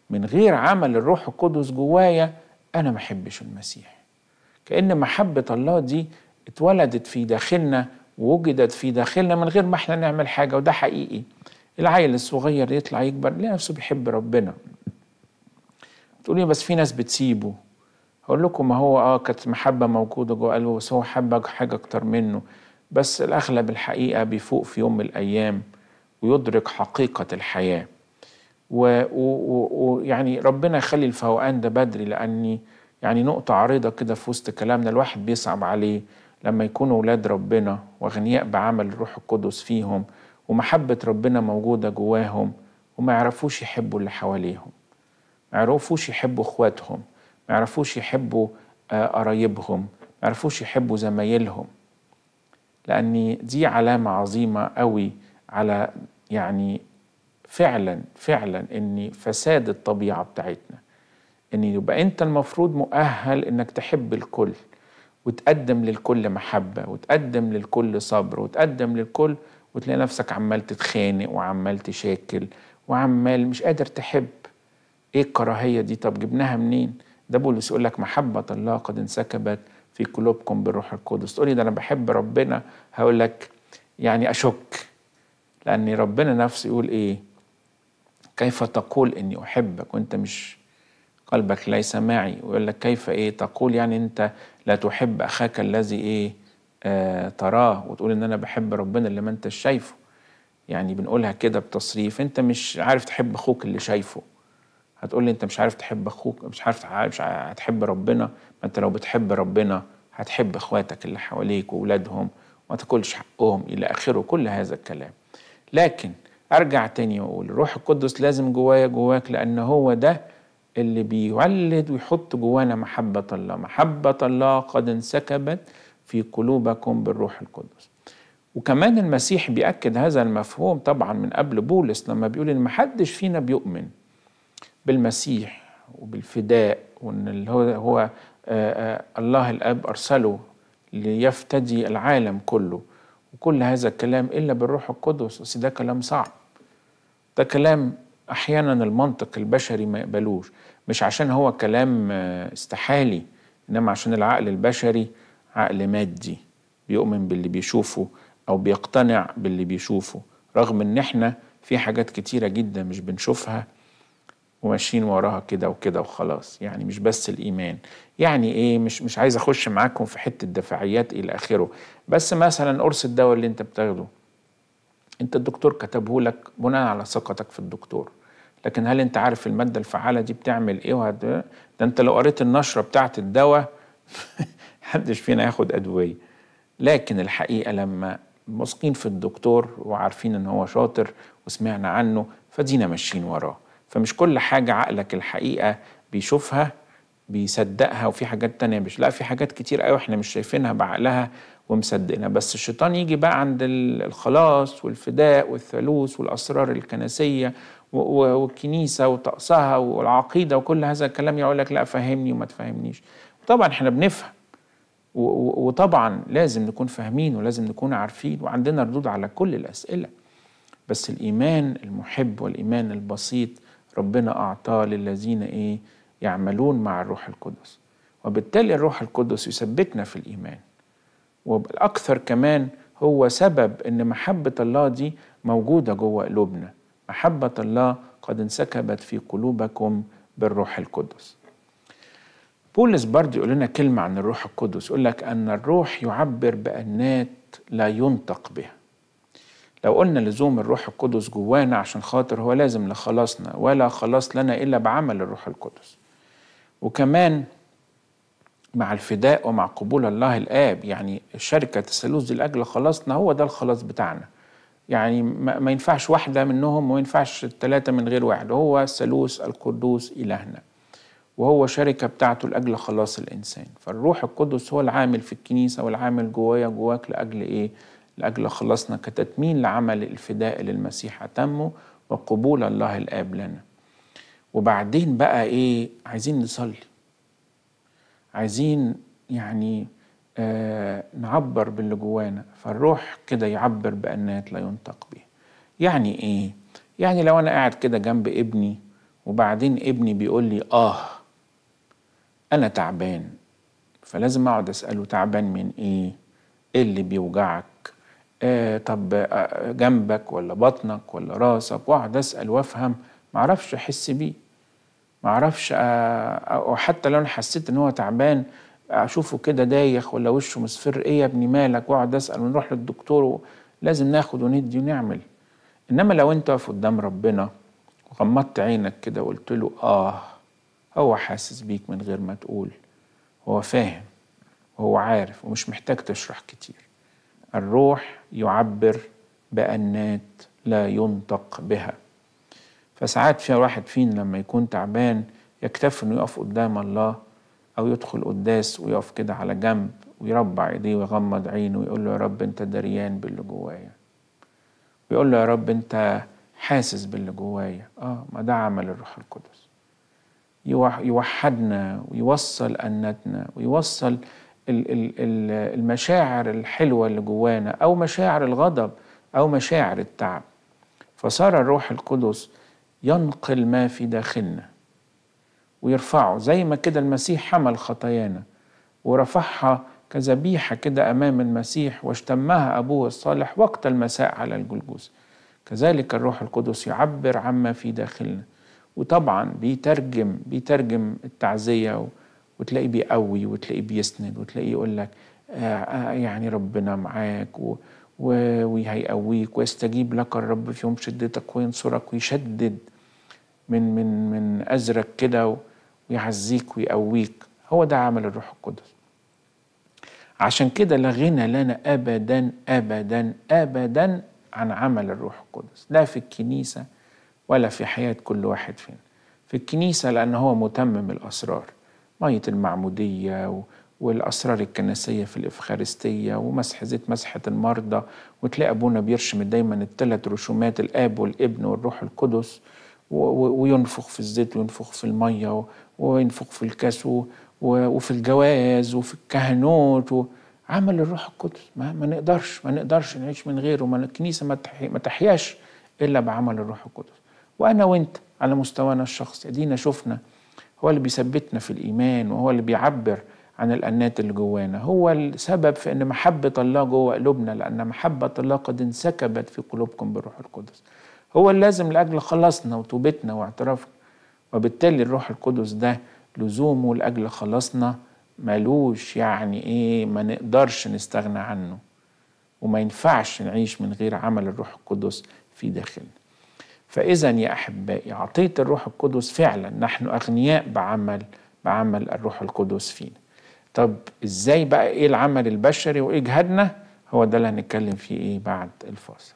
من غير عمل الروح القدس جوايا أنا ما أحبش المسيح كأن محبة الله دي اتولدت في داخلنا ووجدت في داخلنا من غير ما احنا نعمل حاجة وده حقيقي العيل الصغير يطلع يكبر يلاقي نفسه بيحب ربنا تقولي بس في ناس بتسيبه هقول لكم ما هو اه كانت محبه موجوده جوه قلبه بس هو حب حاجه اكتر منه بس الاغلب الحقيقه بيفوق في يوم من الايام ويدرك حقيقه الحياه ويعني ربنا يخلي الفوقان ده بدري لاني يعني نقطه عريضه كده في وسط كلامنا الواحد بيصعب عليه لما يكونوا اولاد ربنا واغنياء بعمل الروح القدس فيهم ومحبه ربنا موجوده جواهم وما يعرفوش يحبوا اللي حواليهم يعرفوش يحبوا اخواتهم ما يعرفوش يحبوا آه، قرايبهم ما يعرفوش يحبوا زمايلهم لأن دي علامة عظيمة قوي على يعني فعلا فعلا ان فساد الطبيعة بتاعتنا ان يبقى انت المفروض مؤهل انك تحب الكل وتقدم للكل محبة وتقدم للكل صبر وتقدم للكل وتلاقي نفسك عمال تتخانق وعمال تشاكل وعمال مش قادر تحب ايه الكراهيه دي طب جبناها منين ده بولس يقول لك محبه الله قد انسكبت في قلوبكم بالروح القدس تقولي ده انا بحب ربنا هقول لك يعني اشك لان ربنا نفسه يقول ايه كيف تقول اني احبك وانت مش قلبك ليس معي ويقول لك كيف ايه تقول يعني انت لا تحب اخاك الذي ايه آه تراه وتقول ان انا بحب ربنا اللي ما انت شايفه يعني بنقولها كده بتصريف انت مش عارف تحب اخوك اللي شايفه هتقول لي انت مش عارف تحب اخوك مش عارف مش هتحب ربنا ما انت لو بتحب ربنا هتحب اخواتك اللي حواليك واولادهم وما تاكلش حقهم الى اخره كل هذا الكلام لكن ارجع تاني واقول الروح القدس لازم جوايا جواك لان هو ده اللي بيولد ويحط جوانا محبة الله محبة الله قد انسكبت في قلوبكم بالروح القدس وكمان المسيح بيأكد هذا المفهوم طبعا من قبل بولس لما بيقول إن محدش فينا بيؤمن بالمسيح وبالفداء وان اللي هو هو آه، آه، الله الاب ارسله ليفتدي العالم كله وكل هذا الكلام الا بالروح القدس بس ده كلام صعب ده كلام احيانا المنطق البشري ما يقبلوش مش عشان هو كلام آه، استحالي انما عشان العقل البشري عقل مادي بيؤمن باللي بيشوفه او بيقتنع باللي بيشوفه رغم ان احنا في حاجات كتيره جدا مش بنشوفها وماشيين وراها كده وكده وخلاص يعني مش بس الايمان يعني ايه مش مش عايز اخش معاكم في حته دفاعيات الى اخره بس مثلا قرص الدواء اللي انت بتاخده انت الدكتور كتبه لك بناء على ثقتك في الدكتور لكن هل انت عارف الماده الفعاله دي بتعمل ايه وهد... ده انت لو قريت النشره بتاعه الدواء محدش فينا ياخد ادويه لكن الحقيقه لما واثقين في الدكتور وعارفين ان هو شاطر وسمعنا عنه فدينا ماشيين وراه فمش كل حاجة عقلك الحقيقة بيشوفها بيصدقها وفي حاجات تانية مش لا في حاجات كتير قوي احنا مش شايفينها بعقلها ومصدقنا بس الشيطان يجي بقى عند الخلاص والفداء والثالوث والأسرار الكنسية والكنيسة وطقسها والعقيدة وكل هذا الكلام يقول لك لا فهمني وما تفهمنيش طبعا احنا بنفهم وطبعا لازم نكون فاهمين ولازم نكون عارفين وعندنا ردود على كل الأسئلة بس الإيمان المحب والإيمان البسيط ربنا أعطاه للذين إيه يعملون مع الروح القدس وبالتالي الروح القدس يثبتنا في الإيمان والأكثر كمان هو سبب إن محبة الله دي موجودة جوه قلوبنا محبة الله قد انسكبت في قلوبكم بالروح القدس بولس برضه يقول لنا كلمة عن الروح القدس يقول لك أن الروح يعبر بأنات لا ينطق بها لو قلنا لزوم الروح القدس جوانا عشان خاطر هو لازم لخلاصنا ولا خلاص لنا إلا بعمل الروح القدس وكمان مع الفداء ومع قبول الله الآب يعني شركة الثالوث لأجل خلاصنا هو ده الخلاص بتاعنا يعني ما ينفعش واحدة منهم وما ينفعش التلاتة من غير واحد هو الثالوث القدوس إلهنا وهو شركة بتاعته لأجل خلاص الإنسان فالروح القدس هو العامل في الكنيسة والعامل جوايا جواك لأجل إيه؟ لأجل خلصنا كتتمين لعمل الفداء للمسيح تمه وقبول الله الآب لنا وبعدين بقى إيه عايزين نصلي عايزين يعني آه نعبر باللي جوانا فالروح كده يعبر بأنات لا ينطق بها يعني إيه؟ يعني لو أنا قاعد كده جنب ابني وبعدين ابني بيقول لي آه أنا تعبان فلازم أقعد أسأله تعبان من إيه؟ إيه اللي بيوجعك؟ آه، طب آه، جنبك ولا بطنك ولا راسك واقعد اسال وافهم معرفش احس بيه معرفش آه، وحتى لو انا حسيت ان هو تعبان اشوفه كده دايخ ولا وشه مصفر ايه يا ابني مالك واقعد اسال ونروح للدكتور لازم ناخد وندي ونعمل انما لو انت واقف قدام ربنا وغمضت عينك كده وقلت له اه هو حاسس بيك من غير ما تقول هو فاهم وهو عارف ومش محتاج تشرح كتير الروح يعبر بأنات لا ينطق بها فساعات في واحد فينا لما يكون تعبان يكتفي انه يقف قدام الله او يدخل قداس ويقف كده على جنب ويربع ايديه ويغمض عينه ويقول له يا رب انت دريان باللي جوايا ويقول له يا رب انت حاسس باللي جوايا اه ما ده عمل الروح القدس يوحدنا ويوصل اناتنا ويوصل المشاعر الحلوة اللي جوانا أو مشاعر الغضب أو مشاعر التعب فصار الروح القدس ينقل ما في داخلنا ويرفعه زي ما كده المسيح حمل خطايانا ورفعها كذبيحة كده أمام المسيح واشتمها أبوه الصالح وقت المساء على الجلجوز كذلك الروح القدس يعبر عما في داخلنا وطبعا بيترجم بيترجم التعزية وتلاقيه بيقوي وتلاقيه بيسند وتلاقيه يقول لك آه, آه، يعني ربنا معاك و وهيقويك ويستجيب لك الرب في يوم شدتك وينصرك ويشدد من من من أزرك كده ويعزيك ويقويك هو ده عمل الروح القدس عشان كده لا غنى لنا أبدا أبدا أبدا عن عمل الروح القدس لا في الكنيسة ولا في حياة كل واحد فينا في الكنيسة لأن هو متمم الأسرار مية المعمودية والأسرار الكنسية في الإفخارستية ومسح زيت مسحة المرضى وتلاقي أبونا بيرشم دايما الثلاث رشومات الآب والابن والروح القدس وينفخ في الزيت وينفخ في المية وينفخ في الكاس وفي الجواز وفي الكهنوت عمل الروح القدس ما, ما نقدرش ما نقدرش نعيش من غيره ما الكنيسة ما تحياش إلا بعمل الروح القدس وأنا وأنت على مستوانا الشخصي أدينا شفنا هو اللي بيثبتنا في الإيمان وهو اللي بيعبر عن الأنات اللي جوانا هو السبب في أن محبة الله جوه قلوبنا لأن محبة الله قد انسكبت في قلوبكم بالروح القدس هو اللازم لأجل خلاصنا وتوبتنا واعترافنا وبالتالي الروح القدس ده لزومه لأجل خلاصنا ملوش يعني إيه ما نقدرش نستغنى عنه وما ينفعش نعيش من غير عمل الروح القدس في داخلنا فإذا يا أحبائي أعطيت الروح القدس فعلا نحن أغنياء بعمل بعمل الروح القدس فينا طب إزاي بقى إيه العمل البشري وإيه جهادنا هو ده اللي هنتكلم فيه إيه بعد الفاصل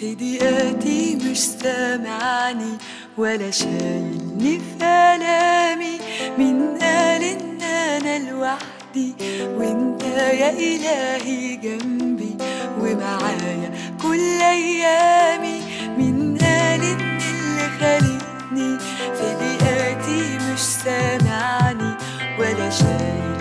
في مش سامعني ولا شايلني في آلامي مين قال إن أنا لوحدي وإنت يا إلهي جنبي ومعايا كل أيامي مين قال إن اللي خلقني في دقيقتي مش سامعني ولا شايلني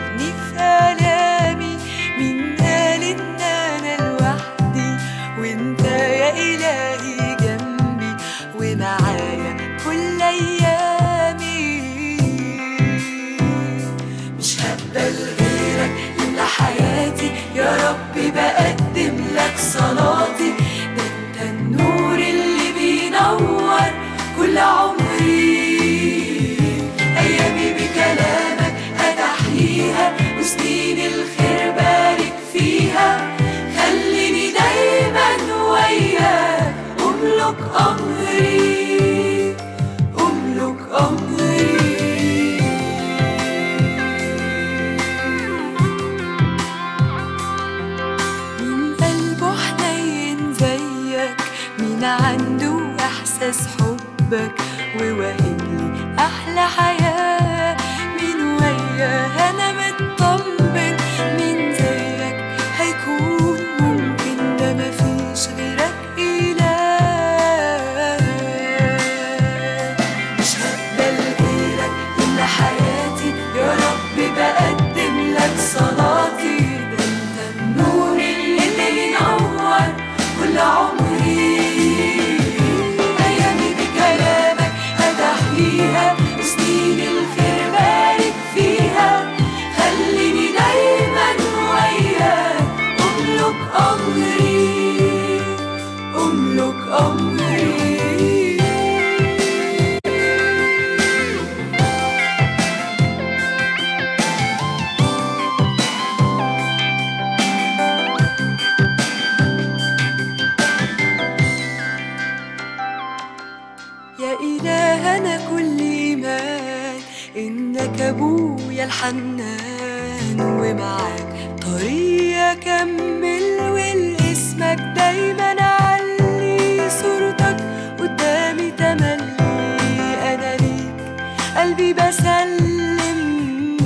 يا إلهنا كل إيمان إنك أبويا الحنان ومعاك طريق أكمل والاسمك دايما علي صورتك قدامي تملي أنا ليك قلبي بسلم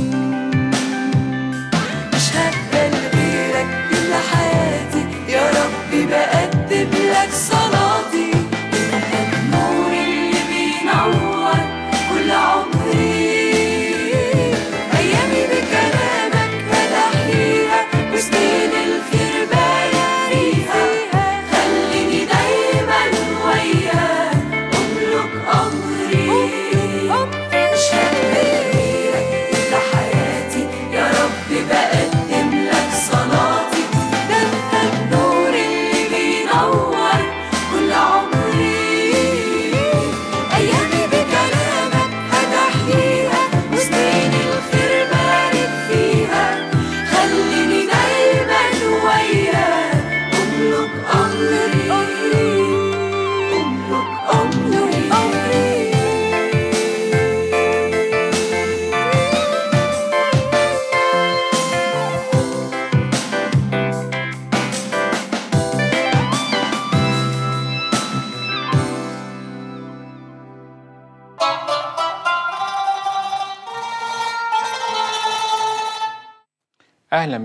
مش هقبل غيرك إلا حياتي يا ربي بقى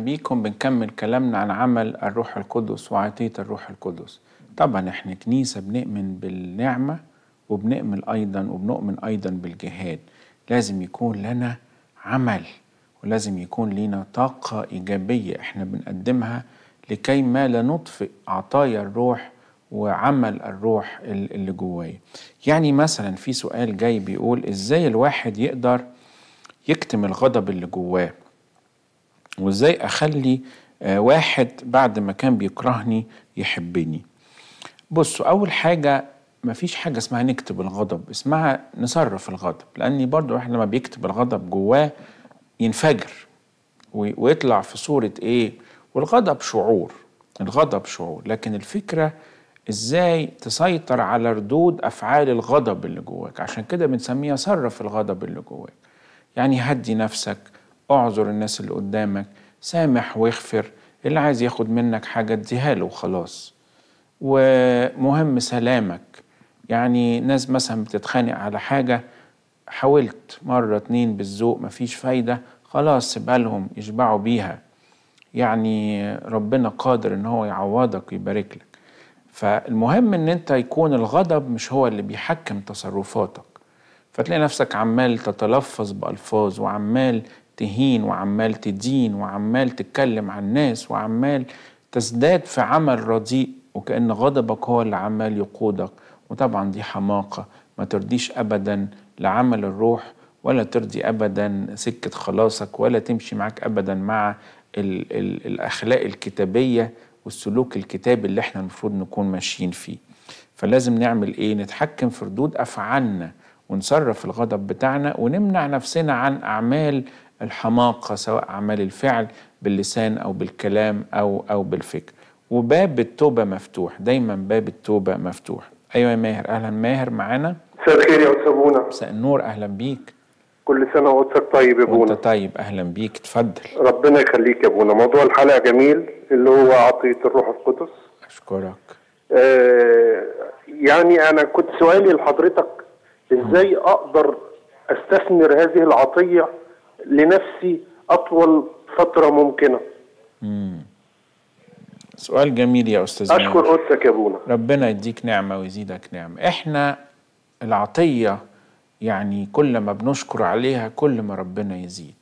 بيكم بنكمل كلامنا عن عمل الروح القدس وعطية الروح القدس طبعا احنا كنيسة بنؤمن بالنعمة وبنؤمن أيضا وبنؤمن أيضا بالجهاد لازم يكون لنا عمل ولازم يكون لنا طاقة إيجابية احنا بنقدمها لكي ما لا نطفئ عطايا الروح وعمل الروح اللي جوايا يعني مثلا في سؤال جاي بيقول ازاي الواحد يقدر يكتم الغضب اللي جواه وازاي اخلي آه، واحد بعد ما كان بيكرهني يحبني بصوا اول حاجه مفيش حاجه اسمها نكتب الغضب اسمها نصرف الغضب لان برضو الواحد لما بيكتب الغضب جواه ينفجر ويطلع في صوره ايه والغضب شعور الغضب شعور لكن الفكره ازاي تسيطر على ردود افعال الغضب اللي جواك عشان كده بنسميها صرف الغضب اللي جواك يعني هدي نفسك اعذر الناس اللي قدامك سامح واغفر اللي عايز ياخد منك حاجة اديها له وخلاص ومهم سلامك يعني ناس مثلا بتتخانق على حاجة حاولت مرة اتنين بالذوق مفيش فايدة خلاص سيبها لهم يشبعوا بيها يعني ربنا قادر ان هو يعوضك ويبارك لك فالمهم ان انت يكون الغضب مش هو اللي بيحكم تصرفاتك فتلاقي نفسك عمال تتلفظ بألفاظ وعمال تهين وعمال تدين وعمال تتكلم عن الناس وعمال تزداد في عمل رديء وكأن غضبك هو اللي عمال يقودك وطبعا دي حماقة ما ترديش أبدا لعمل الروح ولا ترضي أبدا سكة خلاصك ولا تمشي معك أبدا مع الـ الـ الأخلاق الكتابية والسلوك الكتابي اللي احنا المفروض نكون ماشيين فيه فلازم نعمل ايه نتحكم في ردود أفعالنا ونصرف الغضب بتاعنا ونمنع نفسنا عن أعمال الحماقة سواء أعمال الفعل باللسان أو بالكلام أو أو بالفكر وباب التوبة مفتوح دايما باب التوبة مفتوح أيوة يا ماهر أهلا ماهر معانا مساء الخير يا أستاذ أبونا مساء النور أهلا بيك كل سنة وأنت طيب يا أبونا وأنت طيب أهلا بيك اتفضل ربنا يخليك يا أبونا موضوع الحلقة جميل اللي هو عطية الروح القدس أشكرك آه يعني أنا كنت سؤالي لحضرتك إزاي أقدر أستثمر هذه العطية لنفسي اطول فتره ممكنه. مم. سؤال جميل يا استاذ اشكر قدسك يا ابونا ربنا يديك نعمه ويزيدك نعمه احنا العطيه يعني كل ما بنشكر عليها كل ما ربنا يزيد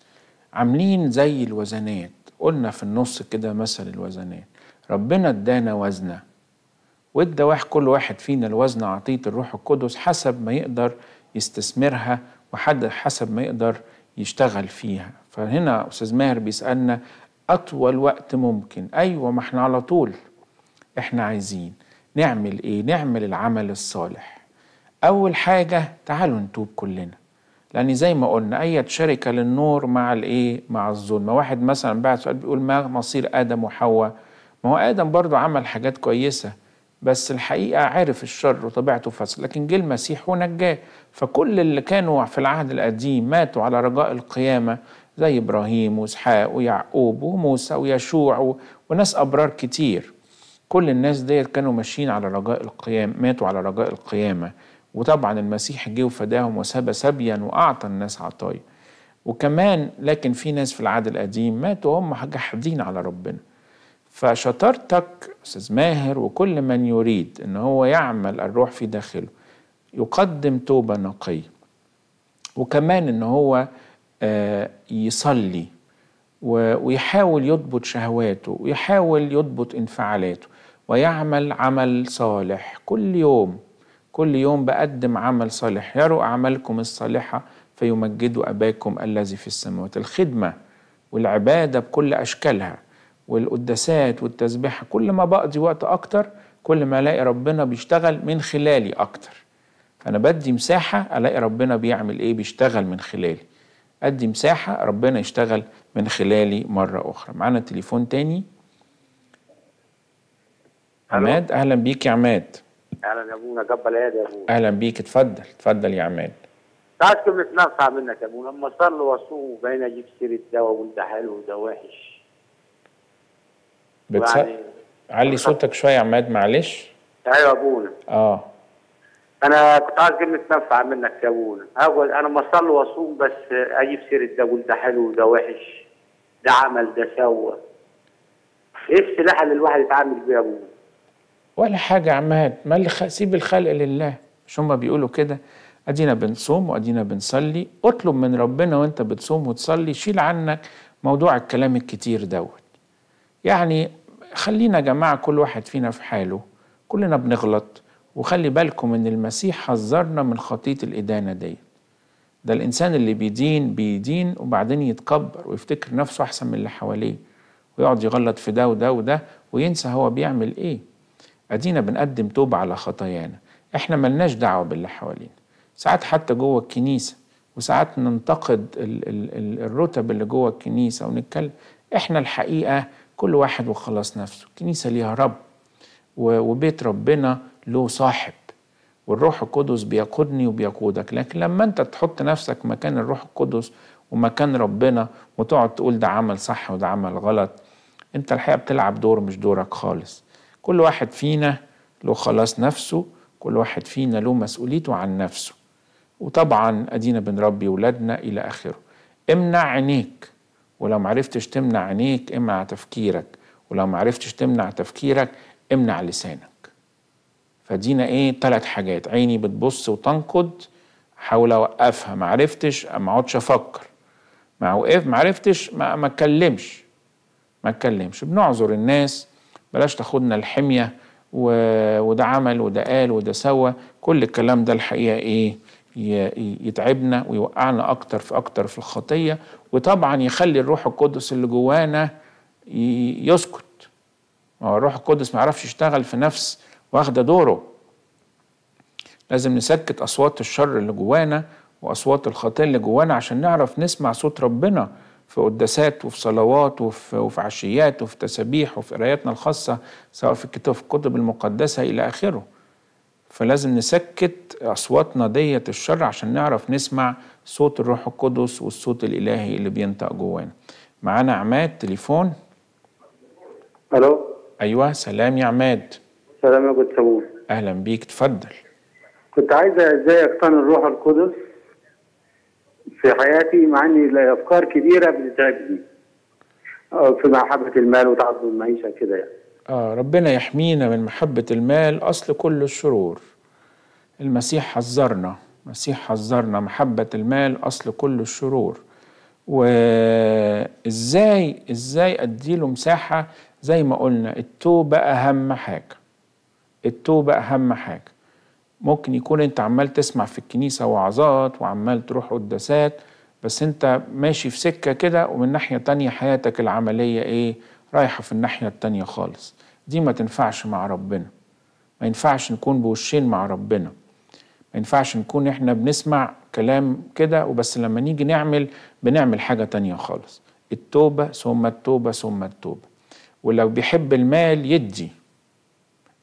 عاملين زي الوزنات قلنا في النص كده مثل الوزنات ربنا ادانا وزنه وادى واحد كل واحد فينا الوزن عطيه الروح القدس حسب ما يقدر يستثمرها وحد حسب ما يقدر يشتغل فيها فهنا أستاذ ماهر بيسألنا أطول وقت ممكن أيوة ما احنا على طول احنا عايزين نعمل ايه نعمل العمل الصالح أول حاجة تعالوا نتوب كلنا لأن زي ما قلنا أي شركة للنور مع الإيه؟ مع الظلمة واحد مثلا بعت سؤال بيقول ما مصير آدم وحواء ما هو آدم برضه عمل حاجات كويسة بس الحقيقة عرف الشر وطبيعته فاسد لكن جه المسيح ونجاه فكل اللي كانوا في العهد القديم ماتوا على رجاء القيامة زي إبراهيم وإسحاق ويعقوب وموسى ويشوع وناس أبرار كتير كل الناس ديت كانوا ماشيين على رجاء القيام ماتوا على رجاء القيامة وطبعا المسيح جه وفداهم وساب سبيا وأعطى الناس عطايا وكمان لكن في ناس في العهد القديم ماتوا هم جاحدين على ربنا فشطارتك استاذ ماهر وكل من يريد ان هو يعمل الروح في داخله يقدم توبه نقيه وكمان ان هو آه، يصلي ويحاول يضبط شهواته ويحاول يضبط انفعالاته ويعمل عمل صالح كل يوم كل يوم بقدم عمل صالح يروا أعمالكم الصالحة فيمجدوا أباكم الذي في السماوات الخدمة والعبادة بكل أشكالها والقداسات والتسبيح كل ما بقضي وقت اكتر كل ما الاقي ربنا بيشتغل من خلالي اكتر فانا بدي مساحه الاقي ربنا بيعمل ايه بيشتغل من خلالي ادي مساحه ربنا يشتغل من خلالي مره اخرى معانا تليفون تاني عماد اهلا بيك يا عماد اهلا يا ابونا جاب يا ابونا اهلا بيك اتفضل اتفضل يا عماد عايز كلمة نصع منك يا ابونا اما صلوا وصوموا بين اجيب سيرة دواء وانت حلو وده وحش بتس... يعني علي صوتك شويه يا عماد معلش ايوه يا ابونا اه انا كنت عايز كلمه منفعه منك يا ابونا اول انا ما اصلي واصوم بس اجيب سيره ده اقول ده حلو وده وحش ده عمل ده سوى ايه السلاح اللي الواحد يتعامل بيه يا ابونا ولا حاجه يا عماد ما اللي خ... سيب الخلق لله مش هما بيقولوا كده ادينا بنصوم وادينا بنصلي اطلب من ربنا وانت بتصوم وتصلي شيل عنك موضوع الكلام الكتير دوت يعني خلينا جماعة كل واحد فينا في حاله كلنا بنغلط وخلي بالكم ان المسيح حذرنا من خطيه الادانه دي ده الانسان اللي بيدين بيدين وبعدين يتكبر ويفتكر نفسه احسن من اللي حواليه ويقعد يغلط في ده وده وده وينسى هو بيعمل ايه ادينا بنقدم توبه على خطايانا احنا ملناش دعوه باللي حوالينا ساعات حتى جوه الكنيسه وساعات ننتقد الرتب اللي جوه الكنيسه ونتكلم احنا الحقيقه كل واحد وخلص نفسه الكنيسة ليها رب وبيت ربنا له صاحب والروح القدس بيقودني وبيقودك لكن لما انت تحط نفسك مكان الروح القدس ومكان ربنا وتقعد تقول ده عمل صح وده عمل غلط انت الحقيقة بتلعب دور مش دورك خالص كل واحد فينا له خلاص نفسه كل واحد فينا له مسؤوليته عن نفسه وطبعا ادينا بنربي ولادنا الى اخره امنع عينيك ولو معرفتش تمنع عينيك امنع تفكيرك ولو معرفتش تمنع تفكيرك امنع لسانك فدينا ايه تلات حاجات عيني بتبص وتنقد حاول اوقفها معرفتش ما اقعدش افكر ما وقف إيه؟ معرفتش ما ما اتكلمش ما اتكلمش بنعذر الناس بلاش تاخدنا الحميه و... وده عمل وده قال وده سوى كل الكلام ده الحقيقه ايه يتعبنا ويوقعنا اكتر في اكتر في الخطيه وطبعا يخلي الروح القدس اللي جوانا يسكت ما هو الروح القدس ما يعرفش يشتغل في نفس واخده دوره لازم نسكت اصوات الشر اللي جوانا واصوات الخطيه اللي جوانا عشان نعرف نسمع صوت ربنا في قداسات وفي صلوات وفي, وفي عشيات وفي تسابيح وفي قراياتنا الخاصه سواء في الكتب في الكتب المقدسه الى اخره فلازم نسكت أصواتنا ديت الشر عشان نعرف نسمع صوت الروح القدس والصوت الإلهي اللي بينطق جوانا معانا عماد تليفون ألو أيوه سلام يا عماد سلام يا جدسبور أهلا بيك تفضل كنت عايزة إزاي أقتني الروح القدس في حياتي مع إني أفكار كبيرة بتتعبني في محبة المال وتعظم المعيشة كده يعني آه ربنا يحمينا من محبة المال أصل كل الشرور المسيح حذرنا المسيح حذرنا محبة المال أصل كل الشرور وإزاي إزاي أديله مساحة زي ما قلنا التوبة أهم حاجة التوبة أهم حاجة ممكن يكون أنت عمال تسمع في الكنيسة وعظات وعمال تروح قداسات بس أنت ماشي في سكة كده ومن ناحية تانية حياتك العملية إيه رايحة في الناحية التانية خالص دي ما تنفعش مع ربنا ما ينفعش نكون بوشين مع ربنا ما ينفعش نكون احنا بنسمع كلام كده وبس لما نيجي نعمل بنعمل حاجة تانية خالص التوبة ثم التوبة ثم التوبة ولو بيحب المال يدي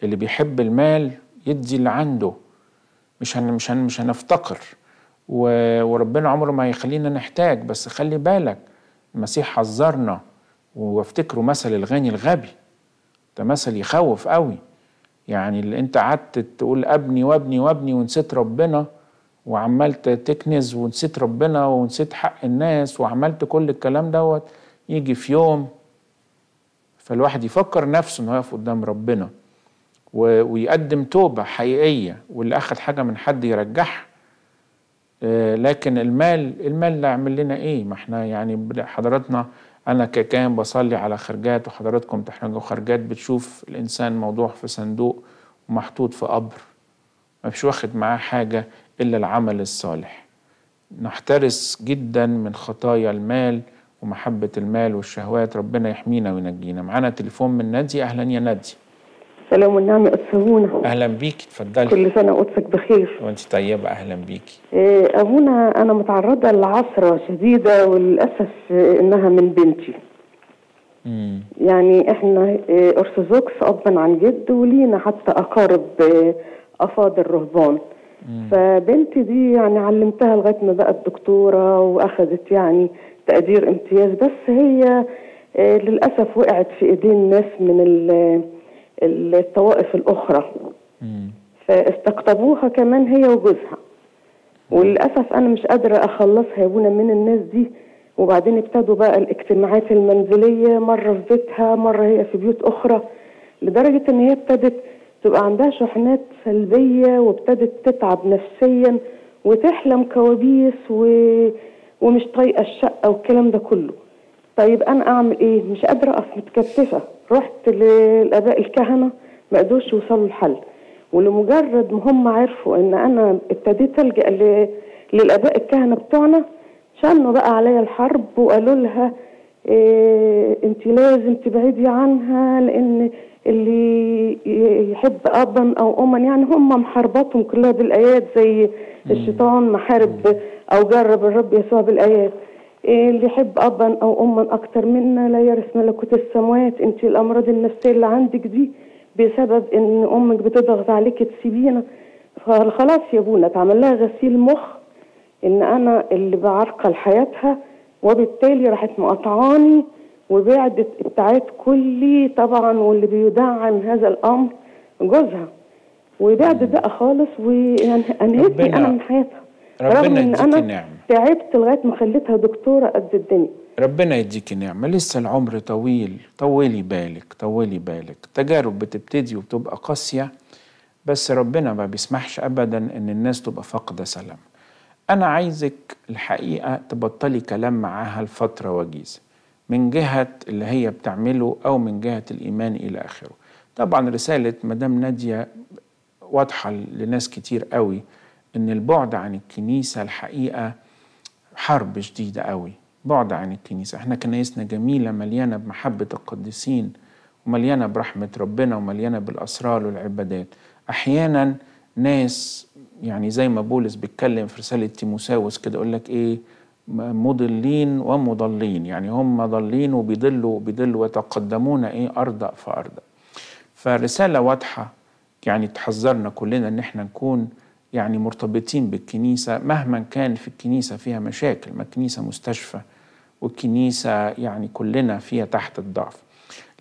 اللي بيحب المال يدي اللي عنده مش هن مش هن مش هنفتقر وربنا عمره ما هيخلينا نحتاج بس خلي بالك المسيح حذرنا وافتكروا مثل الغني الغبي ده مثل يخوف قوي يعني اللي انت قعدت تقول ابني وابني وابني ونسيت ربنا وعمال تكنز ونسيت ربنا ونسيت حق الناس وعملت كل الكلام دوت يجي في يوم فالواحد يفكر نفسه انه يقف قدام ربنا ويقدم توبة حقيقية واللي أخد حاجة من حد يرجعها آه، لكن المال المال اللي عمل لنا ايه ما احنا يعني حضراتنا أنا ككائن بصلي على خرجات وحضراتكم تحرجوا خرجات بتشوف الإنسان موضوع في صندوق ومحطوط في قبر مش واخد معاه حاجة إلا العمل الصالح نحترس جدا من خطايا المال ومحبة المال والشهوات ربنا يحمينا وينجينا معانا تليفون من نادي أهلا يا نادي سلام والنعمة أسهونا أهلا بيكي اتفضلي كل سنة وقدسك بخير وأنت طيبة أهلا بيكي إيه أبونا أنا متعرضة لعثرة شديدة وللأسف إنها من بنتي مم. يعني إحنا إيه، أرثوذكس أبا عن جد ولينا حتى أقارب إيه، أفاضل رهبان فبنتي دي يعني علمتها لغاية ما بقت دكتورة وأخذت يعني تقدير امتياز بس هي إيه، للأسف وقعت في إيدين ناس من ال الطوائف الأخرى فاستقطبوها كمان هي وجوزها وللأسف أنا مش قادرة أخلصها يا ابونا من الناس دي وبعدين ابتدوا بقى الاجتماعات المنزلية مرة في بيتها مرة هي في بيوت أخرى لدرجة إن هي ابتدت تبقى عندها شحنات سلبية وابتدت تتعب نفسيا وتحلم كوابيس و... ومش طايقة الشقة والكلام ده كله طيب انا اعمل ايه مش قادره اصل متكتفه رحت للاباء الكهنه ما قدروش يوصلوا لحل ولمجرد ما هم عرفوا ان انا ابتديت الجا للاباء الكهنه بتوعنا شنوا بقى عليا الحرب وقالوا لها إيه انت لازم تبعدي عنها لان اللي يحب ابا او اما يعني هم محارباتهم كلها بالايات زي الشيطان محارب او جرب الرب يسوع بالايات إيه، اللي يحب ابا او اما اكتر منا لا يرث ملكوت السماوات انت الامراض النفسيه اللي عندك دي بسبب ان امك بتضغط عليك تسيبينا فخلاص يا ابونا اتعمل لها غسيل مخ ان انا اللي بعرقل حياتها وبالتالي راحت مقطعاني وبعدت ابتعاد كلي طبعا واللي بيدعم هذا الامر جوزها وبعد بقى خالص وانهتني انا من حياتها ربنا يديك أنا نعمة تعبت لغاية ما خليتها دكتورة قد الدنيا ربنا يديك نعمة لسه العمر طويل طولي بالك طولي بالك تجارب بتبتدي وبتبقى قاسية بس ربنا ما بيسمحش أبدا إن الناس تبقى فاقدة سلام أنا عايزك الحقيقة تبطلي كلام معاها لفترة وجيزة من جهة اللي هي بتعمله أو من جهة الإيمان إلى آخره طبعا رسالة مدام نادية واضحة لناس كتير قوي ان البعد عن الكنيسه الحقيقه حرب شديده قوي بعد عن الكنيسه احنا كنايسنا جميله مليانه بمحبه القديسين ومليانه برحمه ربنا ومليانه بالاسرار والعبادات احيانا ناس يعني زي ما بولس بيتكلم في رساله تيموساوس كده يقول لك ايه مضلين ومضلين يعني هم ضالين وبيضلوا بيضلوا ويتقدمون ايه ارض فارضا فالرساله واضحه يعني تحذرنا كلنا ان احنا نكون يعني مرتبطين بالكنيسة مهما كان في الكنيسة فيها مشاكل ما الكنيسة مستشفى والكنيسة يعني كلنا فيها تحت الضعف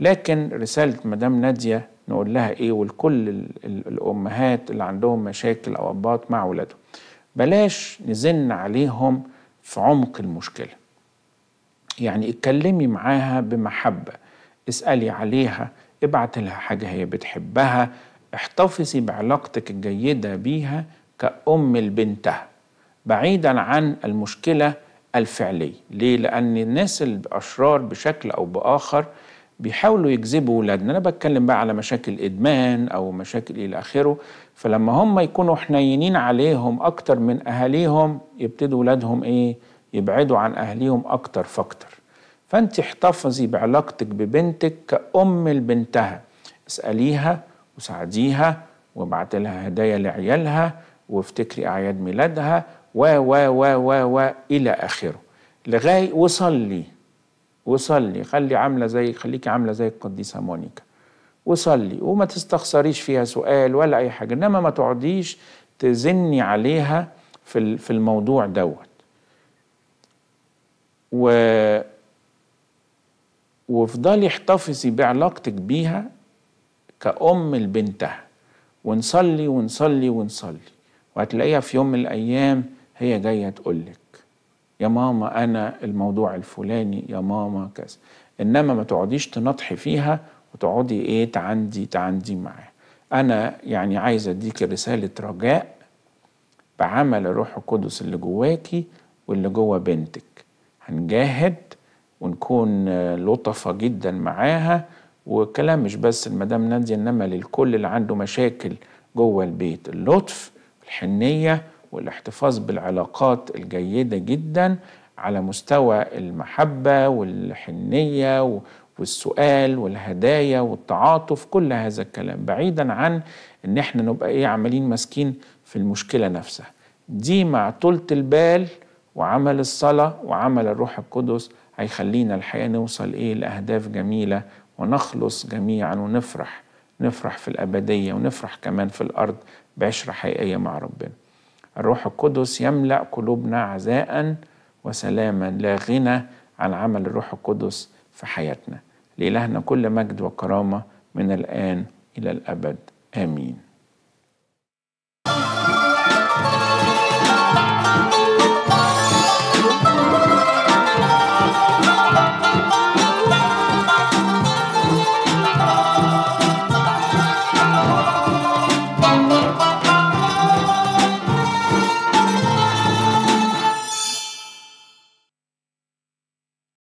لكن رسالة مدام نادية نقول لها إيه ولكل الأمهات اللي عندهم مشاكل أو أباط مع أولادهم بلاش نزن عليهم في عمق المشكلة يعني اتكلمي معاها بمحبة اسألي عليها ابعت لها حاجة هي بتحبها احتفظي بعلاقتك الجيدة بيها كأم لبنتها بعيدا عن المشكلة الفعلية ليه؟ لأن الناس الأشرار بشكل أو بآخر بيحاولوا يجذبوا ولادنا أنا بتكلم بقى على مشاكل إدمان أو مشاكل إلى آخره فلما هم يكونوا حنينين عليهم أكتر من أهاليهم يبتدوا ولادهم إيه؟ يبعدوا عن أهليهم أكتر فأكتر فأنت احتفظي بعلاقتك ببنتك كأم لبنتها اسأليها وساعديها وابعتي لها هدايا لعيالها وافتكري أعياد ميلادها و و و و و إلى آخره لغاية وصلي وصلي خلي عاملة زي خليكي عاملة زي القديسة مونيكا وصلي وما تستخسريش فيها سؤال ولا أي حاجة إنما ما تقعديش تزني عليها في في الموضوع دوت و وافضلي احتفظي بعلاقتك بيها كأم لبنتها ونصلي ونصلي ونصلي وهتلاقيها في يوم من الأيام هي جاية تقولك يا ماما أنا الموضوع الفلاني يا ماما كذا إنما ما تقعديش تنطحي فيها وتقعدي إيه تعندي تعندي معاها أنا يعني عايزة أديك رسالة رجاء بعمل الروح القدس اللي جواكي واللي جوه بنتك هنجاهد ونكون لطفة جدا معاها والكلام مش بس المدام نادية إنما للكل اللي عنده مشاكل جوه البيت اللطف الحنية والاحتفاظ بالعلاقات الجيدة جدا على مستوى المحبة والحنية والسؤال والهدايا والتعاطف كل هذا الكلام بعيدا عن ان احنا نبقى ايه عمالين ماسكين في المشكلة نفسها دي مع طولة البال وعمل الصلاة وعمل الروح القدس هيخلينا الحقيقة نوصل ايه لأهداف جميلة ونخلص جميعا ونفرح نفرح في الأبدية ونفرح كمان في الأرض بعشرة حقيقية مع ربنا الروح القدس يملأ قلوبنا عزاء وسلاما لا غنى عن عمل الروح القدس في حياتنا لإلهنا كل مجد وكرامة من الآن إلى الأبد آمين